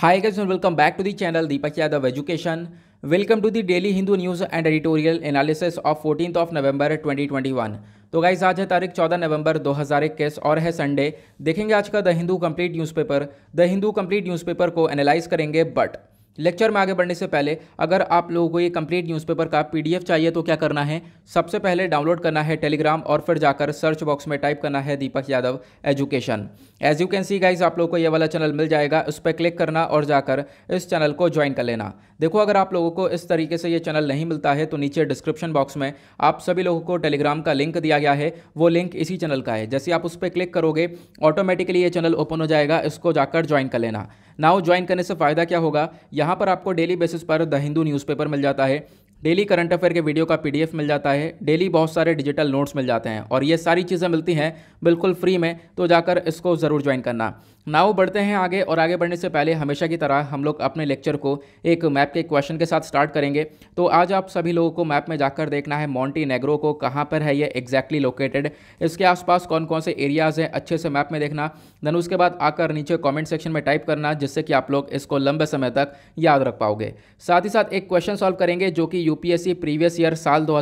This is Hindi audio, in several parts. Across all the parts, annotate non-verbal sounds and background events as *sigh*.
High guys welcome back to the channel Deepak Yadav education welcome to the daily Hindu news and editorial analysis of fourteen of November 2021। तो गाइज आज है तारीख 14 नवंबर दो 2021 और है संडे देखेंगे आज का the Hindu complete newspaper the Hindu complete newspaper को एनालाइज करेंगे बट लेक्चर में आगे बढ़ने से पहले अगर आप लोगों को ये कंप्लीट न्यूज़पेपर का पीडीएफ चाहिए तो क्या करना है सबसे पहले डाउनलोड करना है टेलीग्राम और फिर जाकर सर्च बॉक्स में टाइप करना है Deepak Yadav education as you can see guys आप लोगों को ये वाला चैनल मिल जाएगा उस पर क्लिक करना और जाकर इस चैनल को ज्वाइन कर लेना देखो अगर आप लोगों को इस तरीके से ये चैनल नहीं मिलता है तो नीचे डिस्क्रिप्शन बॉक्स में आप सभी लोगों को टेलीग्राम का लिंक दिया गया है वो लिंक इसी चैनल का है जैसे आप उस पर क्लिक करोगे ऑटोमेटिकली ये चैनल ओपन हो जाएगा इसको जाकर ज्वाइन कर लेना नाउ ज्वाइन करने से फ़ायदा क्या होगा यहाँ पर आपको डेली बेसिस पर द हिंदू न्यूज़पेपर मिल जाता है डेली करंट अफेयर के वीडियो का पीडीएफ मिल जाता है डेली बहुत सारे डिजिटल नोट्स मिल जाते हैं और ये सारी चीज़ें मिलती हैं बिल्कुल फ्री में तो जाकर इसको ज़रूर ज्वाइन करना नाव बढ़ते हैं आगे और आगे बढ़ने से पहले हमेशा की तरह हम लोग अपने लेक्चर को एक मैप के क्वेश्चन के साथ स्टार्ट करेंगे तो आज आप सभी लोगों को मैप में जाकर देखना है मॉन्टी नेग्रो को कहाँ पर है ये एग्जैक्टली लोकेटेड इसके आसपास कौन कौन से एरियाज़ हैं अच्छे से मैप में देखना देन उसके बाद आकर नीचे कॉमेंट सेक्शन में टाइप करना जिससे कि आप लोग इसको लंबे समय तक याद रख पाओगे साथ ही साथ एक क्वेश्चन सॉल्व करेंगे जो कि यू प्रीवियस ईयर साल दो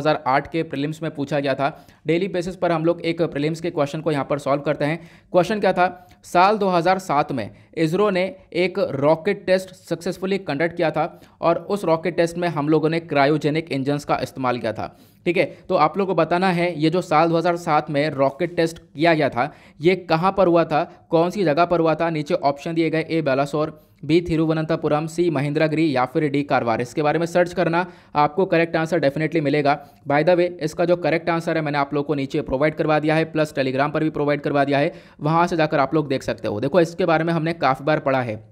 के प्रिलिम्स में पूछा गया था डेली बेसिस पर हम लोग एक प्रिलिम्स के क्वेश्चन को यहाँ पर सॉल्व करते हैं क्वेश्चन क्या था साल दो 2007 में इसरो ने एक रॉकेट टेस्ट सक्सेसफुली कंडक्ट किया था और उस रॉकेट टेस्ट में हम लोगों ने क्रायोजेनिक इंजन्स का इस्तेमाल किया था ठीक है तो आप लोग को बताना है ये जो साल 2007 में रॉकेट टेस्ट किया गया था ये कहाँ पर हुआ था कौन सी जगह पर हुआ था नीचे ऑप्शन दिए गए A Balasore B Thiruvananthapuram C Mahendragiri या फिर डी कारवार इसके बारे में सर्च करना आपको करेक्ट आंसर डेफिनेटली मिलेगा बाय द वे इसका जो करेक्ट आंसर है मैंने आप लोग को नीचे प्रोवाइड करवा दिया है प्लस टेलीग्राम पर भी प्रोवाइड करवा दिया है वहाँ से जाकर आप लोग देख सकते हो देखो इसके बारे में हमने काफ़ी बार पढ़ा है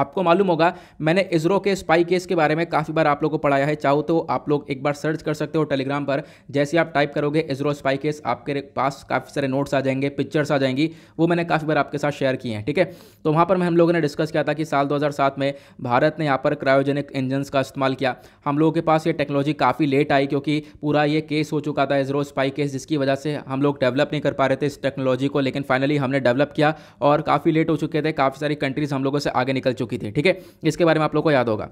आपको मालूम होगा मैंने इसरो के स्पाई केस के बारे में काफ़ी बार आप लोगों को पढ़ाया है चाहो तो आप लोग एक बार सर्च कर सकते हो टेलीग्राम पर जैसे आप टाइप करोगे इसरो स्पाई केस आपके पास काफ़ी सारे नोट्स आ जाएंगे पिक्चर्स आ जाएंगी वो मैंने काफ़ी बार आपके साथ शेयर किए हैं ठीक है तो वहाँ पर मैं हम लोगों ने डिस्कस किया था कि साल दो में भारत ने यहाँ पर क्रायोजेनिक इंजन्स का इस्तेमाल किया हम लोगों के पास ये टेक्नोलॉजी काफ़ी लेट आई क्योंकि पूरा ये केस हो चुका था इसरो स्पाई केस जिसकी वजह से हम लोग डेवलप नहीं कर पा रहे थे इस टेक्नोलॉजी को लेकिन फाइनली हमने डेवलप किया और काफ़ी लेट हो चुके थे काफ़ी सारी कंट्रीज़ हम लोगों से आगे निकल चुकी चुकी थी ठीक है इसके बारे में आप लोग को याद होगा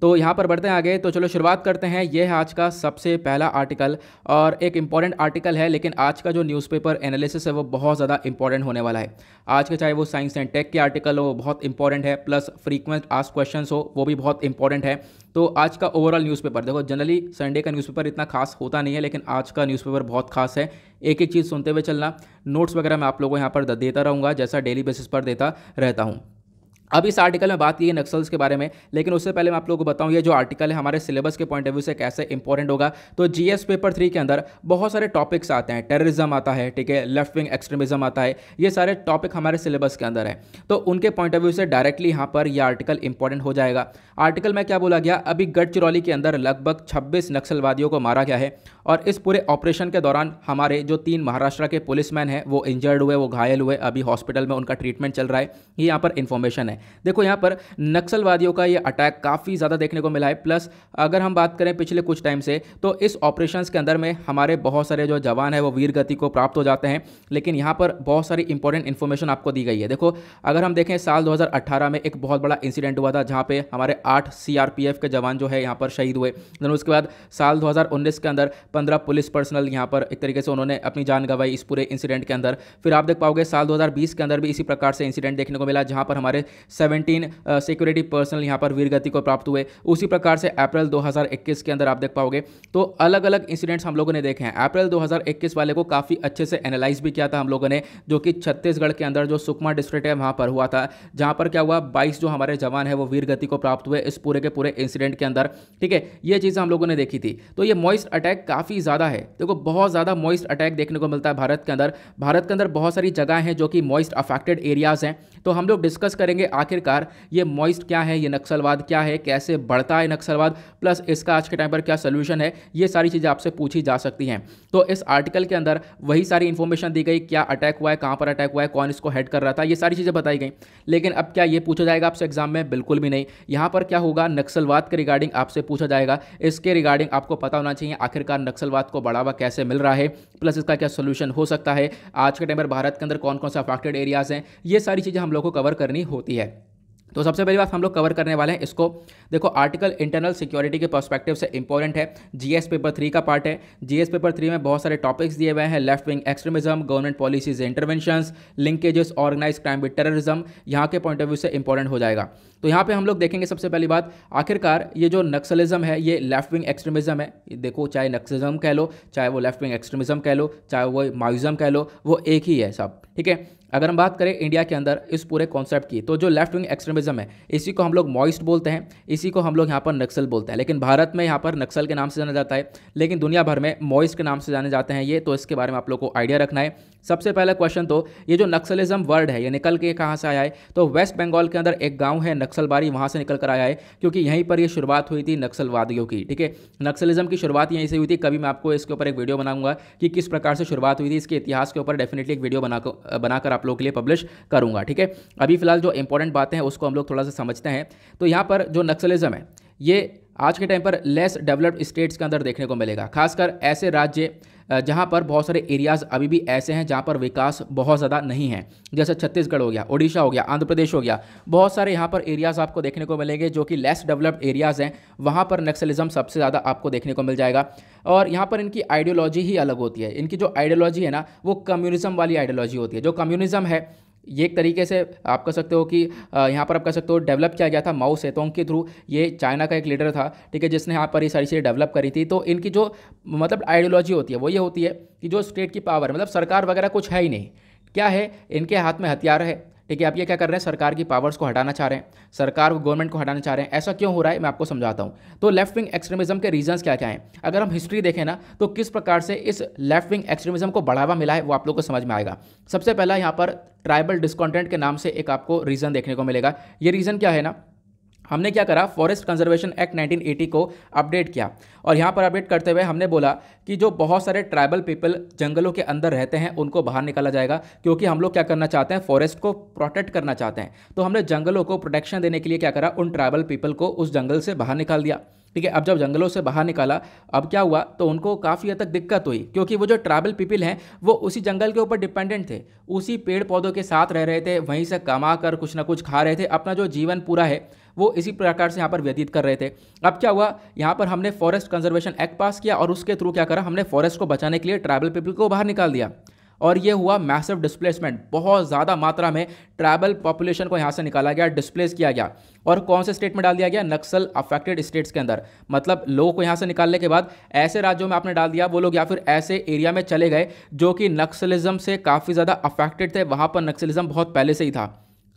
तो यहाँ पर बढ़ते हैं आगे तो चलो शुरुआत करते हैं ये है आज का सबसे पहला आर्टिकल और एक इंपॉर्टेंट आर्टिकल है लेकिन आज का जो न्यूज़पेपर एनालिसिस है वो बहुत ज़्यादा इंपॉर्टेंट होने वाला है आज का चाहे वो साइंस एंड टेक के आर्टिकल हो वो बहुत इंपॉर्टेंट है प्लस फ्रीक्वेंट आस्क क्वेश्चन हो वो भी बहुत इंपॉर्टेंट है तो आज का ओवरऑल न्यूज़पेपर देखो जनरली संडे का न्यूज़पेपर इतना खास होता नहीं है लेकिन आज का न्यूज़पेपर बहुत खास है एक एक चीज़ सुनते हुए चलना नोट्स वगैरह मैं आप लोगों को यहाँ पर देता रहूँगा जैसा डेली बेसिस पर देता रहता हूँ अब इस आर्टिकल में बात की है नक्सल्स के बारे में लेकिन उससे पहले मैं आप लोगों को बताऊं ये जो आर्टिकल है हमारे सिलेबस के पॉइंट ऑफ व्यू से कैसे इंपॉर्टेंट होगा तो जीएस पेपर थ्री के अंदर बहुत सारे टॉपिक्स आते हैं टेररिज्म आता है ठीक है लेफ्ट विंग एक्सट्रीमिज्म आता है ये सारे टॉपिक हमारे सिलेबस के अंदर है तो उनके पॉइंट ऑफ व्यू से डायरेक्टली यहाँ पर यह आर्टिकल इंपॉर्टेंट हो जाएगा आर्टिकल में क्या बोला गया अभी गढ़चिरौली के अंदर लगभग छब्बीस नक्सलवादियों को मारा गया है और इस पूरे ऑपरेशन के दौरान हमारे जो तीन महाराष्ट्र के पुलिसमैन हैं वो इंजर्ड हुए वो घायल हुए अभी हॉस्पिटल में उनका ट्रीटमेंट चल रहा है ये यहाँ पर इन्फॉर्मेशन है है देखो यहाँ पर नक्सलवादियों का ये अटैक काफ़ी ज़्यादा देखने को मिला है प्लस अगर हम बात करें पिछले कुछ टाइम से तो इस ऑपरेशन के अंदर में हमारे बहुत सारे जो जवान है वो वीर गति को प्राप्त हो जाते हैं लेकिन यहाँ पर बहुत सारी इंपॉर्टेंट इन्फॉर्मेशन आपको दी गई है देखो अगर हम देखें साल दो में एक बहुत बड़ा इंसिडेंट हुआ था जहाँ पर हमारे आठ सीआरपीएफ के जवान जो है यहाँ पर शहीद हुए उसके बाद साल दो के अंदर पंद्रह पुलिस पर्सनल यहाँ पर एक तरीके से उन्होंने अपनी जान गंवाई इस पूरे इंसिडेंट के अंदर फिर आप देख पाओगे साल 2020 के अंदर भी इसी प्रकार से इंसिडेंट देखने को मिला जहां पर हमारे सेवेंटीन सिक्योरिटी पर्सनल यहाँ पर वीरगति को प्राप्त हुए उसी प्रकार से अप्रैल 2021 के अंदर आप देख पाओगे तो अलग अलग इंसिडेंट्स हम लोगों ने देखे हैं अप्रैल 2021 वाले को काफ़ी अच्छे से एनालाइज भी किया था हम लोगों ने जो कि छत्तीसगढ़ के अंदर जो सुकमा डिस्ट्रिक्ट है वहाँ पर हुआ था जहाँ पर क्या हुआ बाईस जो हमारे जवान है वो वीरगति को प्राप्त हुए इस पूरे के पूरे इंसिडेंट के अंदर ठीक है ये चीज़ हम लोगों ने देखी थी तो ये मॉइस्ट अटैक काफ़ी ज़्यादा है देखो बहुत ज़्यादा मॉइस्ट अटैक देखने को मिलता है भारत के अंदर भारत के अंदर बहुत सारी जगह हैं जो कि मॉइस्ट अफेक्टेड एरियाज़ हैं तो हम लोग डिस्कस करेंगे आखिरकार ये मॉइस्ट क्या है ये नक्सलवाद क्या है कैसे बढ़ता है नक्सलवाद प्लस इसका आज के टाइम पर क्या सोल्यूशन है ये सारी चीज़ें आपसे पूछी जा सकती हैं तो इस आर्टिकल के अंदर वही सारी इन्फॉर्मेशन दी गई क्या अटैक हुआ है कहाँ पर अटैक हुआ है कौन इसको हेड कर रहा था ये सारी चीज़ें बताई गई लेकिन अब क्या ये पूछा जाएगा आपसे एग्जाम में बिल्कुल भी नहीं यहाँ पर क्या होगा नक्सलवाद के रिगार्डिंग आपसे पूछा जाएगा इसके रिगार्डिंग आपको पता होना चाहिए आखिरकार नक्सलवाद को बढ़ावा कैसे मिल रहा है प्लस इसका क्या सोल्यूशन हो सकता है आज के टाइम पर भारत के अंदर कौन कौन सा अफेक्टेड एरियाज हैं ये सारी चीज़ें हम लोग को कवर करनी होती है तो सबसे पहली बात हम लोग कवर करने वाले हैं इसको देखो आर्टिकल इंटरनल सिक्योरिटी के पर्सपेक्टिव से इंपॉर्टेंट है जीएस पेपर थ्री का पार्ट है जीएस पेपर थ्री में बहुत सारे टॉपिक्स दिए हुए हैं left wing extremism government policies interventions linkages organise crime with terrorism यहाँ के पॉइंट ऑफ व्यू से इंपॉर्टेंट हो जाएगा तो यहाँ पे हम लोग देखेंगे सबसे पहली बात आखिरकार ये जो नक्सलिज्म है ये लेफ्ट विंग एक्सट्रीमिज्म है देखो चाहे नक्सलिज्म कह लो चाहे वो लेफ्ट विंग एक्सट्रीमिज्म कह लो चाहे वो माओइज्म कह लो वो एक ही है सब ठीक है अगर हम बात करें इंडिया के अंदर इस पूरे कॉन्सेप्ट की तो जो लेफ्ट विंग एक्सट्रीमिज्म है इसी को हम लोग मॉइस्ट बोलते हैं इसी को हम लोग यहाँ पर नक्सल बोलते हैं लेकिन भारत में यहाँ पर नक्सल के नाम से जाना जाता है लेकिन दुनिया भर में मॉइस्ट के नाम से जाने जाते हैं ये तो इसके बारे में आप लोग को आइडिया रखना है सबसे पहला क्वेश्चन तो ये जो नक्सलिज्म वर्ड है ये निकल के कहाँ से आया है तो वेस्ट बंगाल के अंदर एक गाँव है नक्सलबारी वहाँ से निकल कर आया है क्योंकि यहीं पर ये शुरुआत हुई थी नक्सलवादियों की ठीक है नक्सलिज्म की शुरुआत यहीं से हुई थी कभी मैं आपको इसके ऊपर एक वीडियो बनाऊंगा कि किस प्रकार से शुरुआत हुई थी इसके इतिहास के ऊपर डेफिनेटली एक वीडियो बना बनाकर आप लोगों के लिए पब्लिश करूंगा ठीक है अभी फिलहाल जो इंपॉर्टेंट बातें हैं उसको हम लोग थोड़ा सा समझते हैं तो यहाँ पर जो नक्सलिज्म है ये आज के टाइम पर लेस डेवलप्ड स्टेट्स के अंदर देखने को मिलेगा खासकर ऐसे राज्य जहाँ पर बहुत सारे एरियाज़ अभी भी ऐसे हैं जहाँ पर विकास बहुत ज़्यादा नहीं है जैसे छत्तीसगढ़ हो गया ओडिशा हो गया आंध्र प्रदेश हो गया बहुत सारे यहाँ पर एरियाज़ आपको देखने को मिलेंगे जो कि लेस डेवलप्ड एरियाज़ हैं वहाँ पर नक्सलिज्म सबसे ज़्यादा आपको देखने को मिल जाएगा और यहाँ पर इनकी आइडियोलॉजी ही अलग होती है इनकी जो आइडियोलॉजी है ना वो कम्युनिज्म वाली आइडियोलॉजी होती है जो कम्युनिज्म है ये एक तरीके से आप कह सकते हो कि यहाँ पर आप कह सकते हो डेवलप किया गया था माओ सेतोंग के थ्रू ये चाइना का एक लीडर था ठीक है जिसने यहाँ पर ये सारी चीज़ें डेवलप करी थी तो इनकी जो मतलब आइडियोलॉजी होती है वो ये होती है कि जो स्टेट की पावर मतलब सरकार वगैरह कुछ है ही नहीं क्या है इनके हाथ में हथियार है ठीक है आप ये क्या कर रहे हैं सरकार की पावर्स को हटाना चाह रहे हैं सरकार को गवर्नमेंट को हटाना चाह रहे हैं ऐसा क्यों हो रहा है मैं आपको समझाता हूँ तो लेफ्ट विंग एक्सट्रीमिज्म के रीजंस क्या क्या हैं अगर हम हिस्ट्री देखें ना तो किस प्रकार से इस लेफ्ट विंग एक्सट्रीमिज्म को बढ़ावा मिला है वो आप लोग को समझ में आएगा सबसे पहला यहाँ पर ट्राइबल डिस्कॉन्टेंट के नाम से एक आपको रीज़न देखने को मिलेगा ये रीज़न क्या है ना हमने क्या करा फॉरेस्ट कंजर्वेशन एक्ट 1980 को अपडेट किया और यहाँ पर अपडेट करते हुए हमने बोला कि जो बहुत सारे ट्राइबल पीपल जंगलों के अंदर रहते हैं उनको बाहर निकाला जाएगा क्योंकि हम लोग क्या करना चाहते हैं फॉरेस्ट को प्रोटेक्ट करना चाहते हैं तो हमने जंगलों को प्रोटेक्शन देने के लिए क्या करा उन ट्राइबल पीपल को उस जंगल से बाहर निकाल दिया ठीक है अब जब जंगलों से बाहर निकाला अब क्या हुआ तो उनको काफ़ी हद तक दिक्कत हुई क्योंकि वो जो ट्राइबल पीपल हैं वो उसी जंगल के ऊपर डिपेंडेंट थे उसी पेड़ पौधों के साथ रह रहे थे वहीं से कमा कर कुछ ना कुछ खा रहे थे अपना जो जीवन पूरा है वो इसी प्रकार से यहाँ पर व्यतीत कर रहे थे अब क्या हुआ यहाँ पर हमने फॉरेस्ट कंजर्वेशन एक्ट पास किया और उसके थ्रू क्या करा हमने फॉरेस्ट को बचाने के लिए ट्राइबल पीपल को बाहर निकाल दिया और ये हुआ मैसिव डिस्प्लेसमेंट बहुत ज़्यादा मात्रा में ट्राइबल पॉपुलेशन को यहाँ से निकाला गया डिस्प्लेस किया गया और कौन से स्टेट में डाल दिया गया नक्सल अफेक्टेड स्टेट्स के अंदर मतलब लोगों को यहाँ से निकालने के बाद ऐसे राज्यों में आपने डाल दिया वो लोग या फिर ऐसे एरिया में चले गए जो कि नक्सलिज्म से काफ़ी ज़्यादा अफेक्टेड थे वहाँ पर नक्सलिज्म बहुत पहले से ही था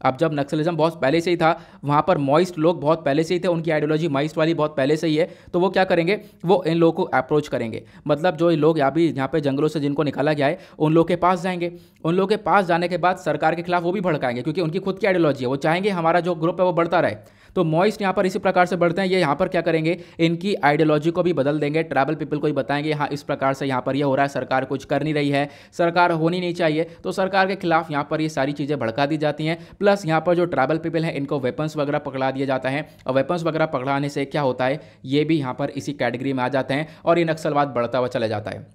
अब जब नक्सलिज्म बहुत पहले से ही था वहाँ पर मॉइस्ट लोग बहुत पहले से ही थे उनकी आइडियोलॉजी माइस्ट वाली बहुत पहले से ही है तो वो क्या करेंगे वो इन लोगों को अप्रोच करेंगे मतलब जो लोग यहाँ भी यहाँ पे जंगलों से जिनको निकाला गया है उन लोगों के पास जाएंगे उन लोगों के पास जाने के बाद सरकार के खिलाफ वो भी भड़काएंगे क्योंकि उनकी खुद की आइडियोलॉजी है वो चाहेंगे हमारा जो ग्रुप है वो बढ़ता रहे तो मॉइस्ट यहाँ पर इसी प्रकार से बढ़ते हैं ये यहाँ पर क्या करेंगे इनकी आइडियोलॉजी को भी बदल देंगे ट्रैवल पीपल को भी बताएंगे हाँ इस प्रकार से यहाँ पर ये यह हो रहा है सरकार कुछ कर नहीं रही है सरकार होनी नहीं चाहिए तो सरकार के खिलाफ यहाँ पर ये यह सारी चीज़ें भड़का दी जाती हैं प्लस यहाँ पर जो ट्रैवल पीपल हैं इनको वेपन्स वगैरह पकड़ा दिया जाता है और वेपन्स वगैरह पकड़ाने से क्या होता है ये भी यहाँ पर इसी कैटेगरी में आ जाते हैं और ये नक्सलवाद बढ़ता हुआ चला जाता है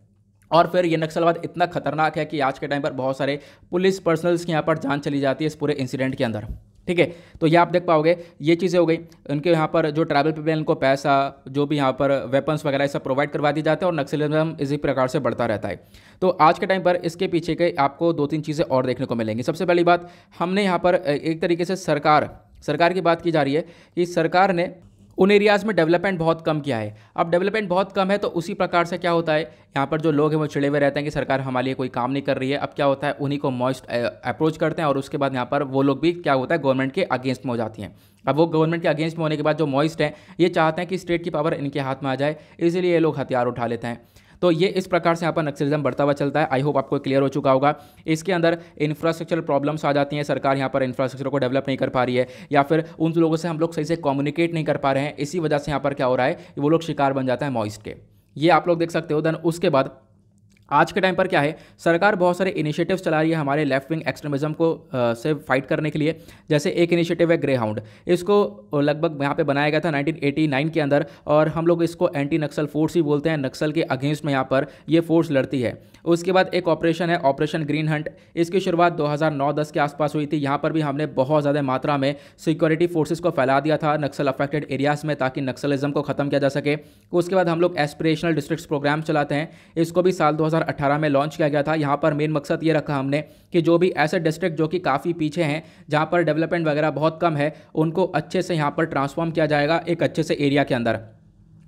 और फिर ये नक्सलवाद इतना खतरनाक है कि आज के टाइम पर बहुत सारे पुलिस पर्सनल्स की यहाँ पर जान चली जाती है इस पूरे इंसिडेंट के अंदर ठीक है तो ये आप देख पाओगे ये चीज़ें हो गई उनके यहाँ पर जो ट्रैवल पे इनको पैसा जो भी यहाँ पर वेपन्स वगैरह सब प्रोवाइड करवा दिए जाते हैं और नक्सलिज्म इसी प्रकार से बढ़ता रहता है तो आज के टाइम पर इसके पीछे के आपको दो तीन चीज़ें और देखने को मिलेंगी सबसे पहली बात हमने यहाँ पर एक तरीके से सरकार सरकार की बात की जा रही है कि सरकार ने उन एरियाज़ में डेवलपमेंट बहुत कम किया है अब डेवलपमेंट बहुत कम है तो उसी प्रकार से क्या होता है यहाँ पर जो लोग हैं वो चिड़े हुए रहते हैं कि सरकार हमारे लिए कोई काम नहीं कर रही है अब क्या होता है उन्हीं को मॉइस्ट अप्रोच करते हैं और उसके बाद यहाँ पर वो लोग भी क्या होता है गवर्नमेंट के अगेंस्ट में हो जाती हैं अब वो गवर्नमेंट के अगेंस्ट में होने के बाद जो मॉइस्ट हैं ये चाहते हैं कि स्टेट की पावर इनके हाथ में आ जाए इसीलिए ये लोग हथियार उठा लेते हैं तो ये इस प्रकार से यहाँ पर नक्सलिज्म बढ़ता हुआ चलता है आई होप आपको क्लियर हो चुका होगा इसके अंदर इंफ्रास्ट्रक्चर प्रॉब्लम्स आ जाती हैं सरकार यहाँ पर इंफ्रास्ट्रक्चर को डेवलप नहीं कर पा रही है या फिर उन लोगों से हम लोग सही से कम्युनिकेट नहीं कर पा रहे हैं इसी वजह से यहाँ पर क्या हो रहा है वो लोग शिकार बन जाता है मॉइस्ट के ये आप लोग देख सकते हो देन उसके बाद आज के टाइम पर क्या है सरकार बहुत सारे इनिशिएटिव्स चला रही है हमारे लेफ्ट विंग एक्सट्रीमिज्म को आ, से फाइट करने के लिए जैसे एक इनिशिएटिव है ग्रे हाउंड इसको लगभग यहाँ पे बनाया गया था 1989 के अंदर और हम लोग इसको एंटी नक्सल फोर्स ही बोलते हैं नक्सल के अगेंस्ट में यहाँ पर ये फोर्स लड़ती है उसके बाद एक ऑपरेशन है ऑपरेशन ग्रीन हंट इसकी शुरुआत दो हज़ार के आसपास हुई थी यहाँ पर भी हमने बहुत ज़्यादा मात्रा में सिक्योरिटी फोर्सेज को फैला दिया था नक्सल अफेक्टेड एरियाज़ में ताकि नक्सलिज्म को ख़त्म किया जा सके उसके बाद हम लोग एस्परेशनल डिस्ट्रिक्ट प्रोग्राम चलाते हैं इसको भी साल दो 2018 में लॉन्च किया गया था यहाँ पर मेन मकसद ये रखा हमने कि जो भी ऐसे डिस्ट्रिक्ट जो कि काफ़ी पीछे हैं जहाँ पर डेवलपमेंट वगैरह बहुत कम है उनको अच्छे से यहाँ पर ट्रांसफॉर्म किया जाएगा एक अच्छे से एरिया के अंदर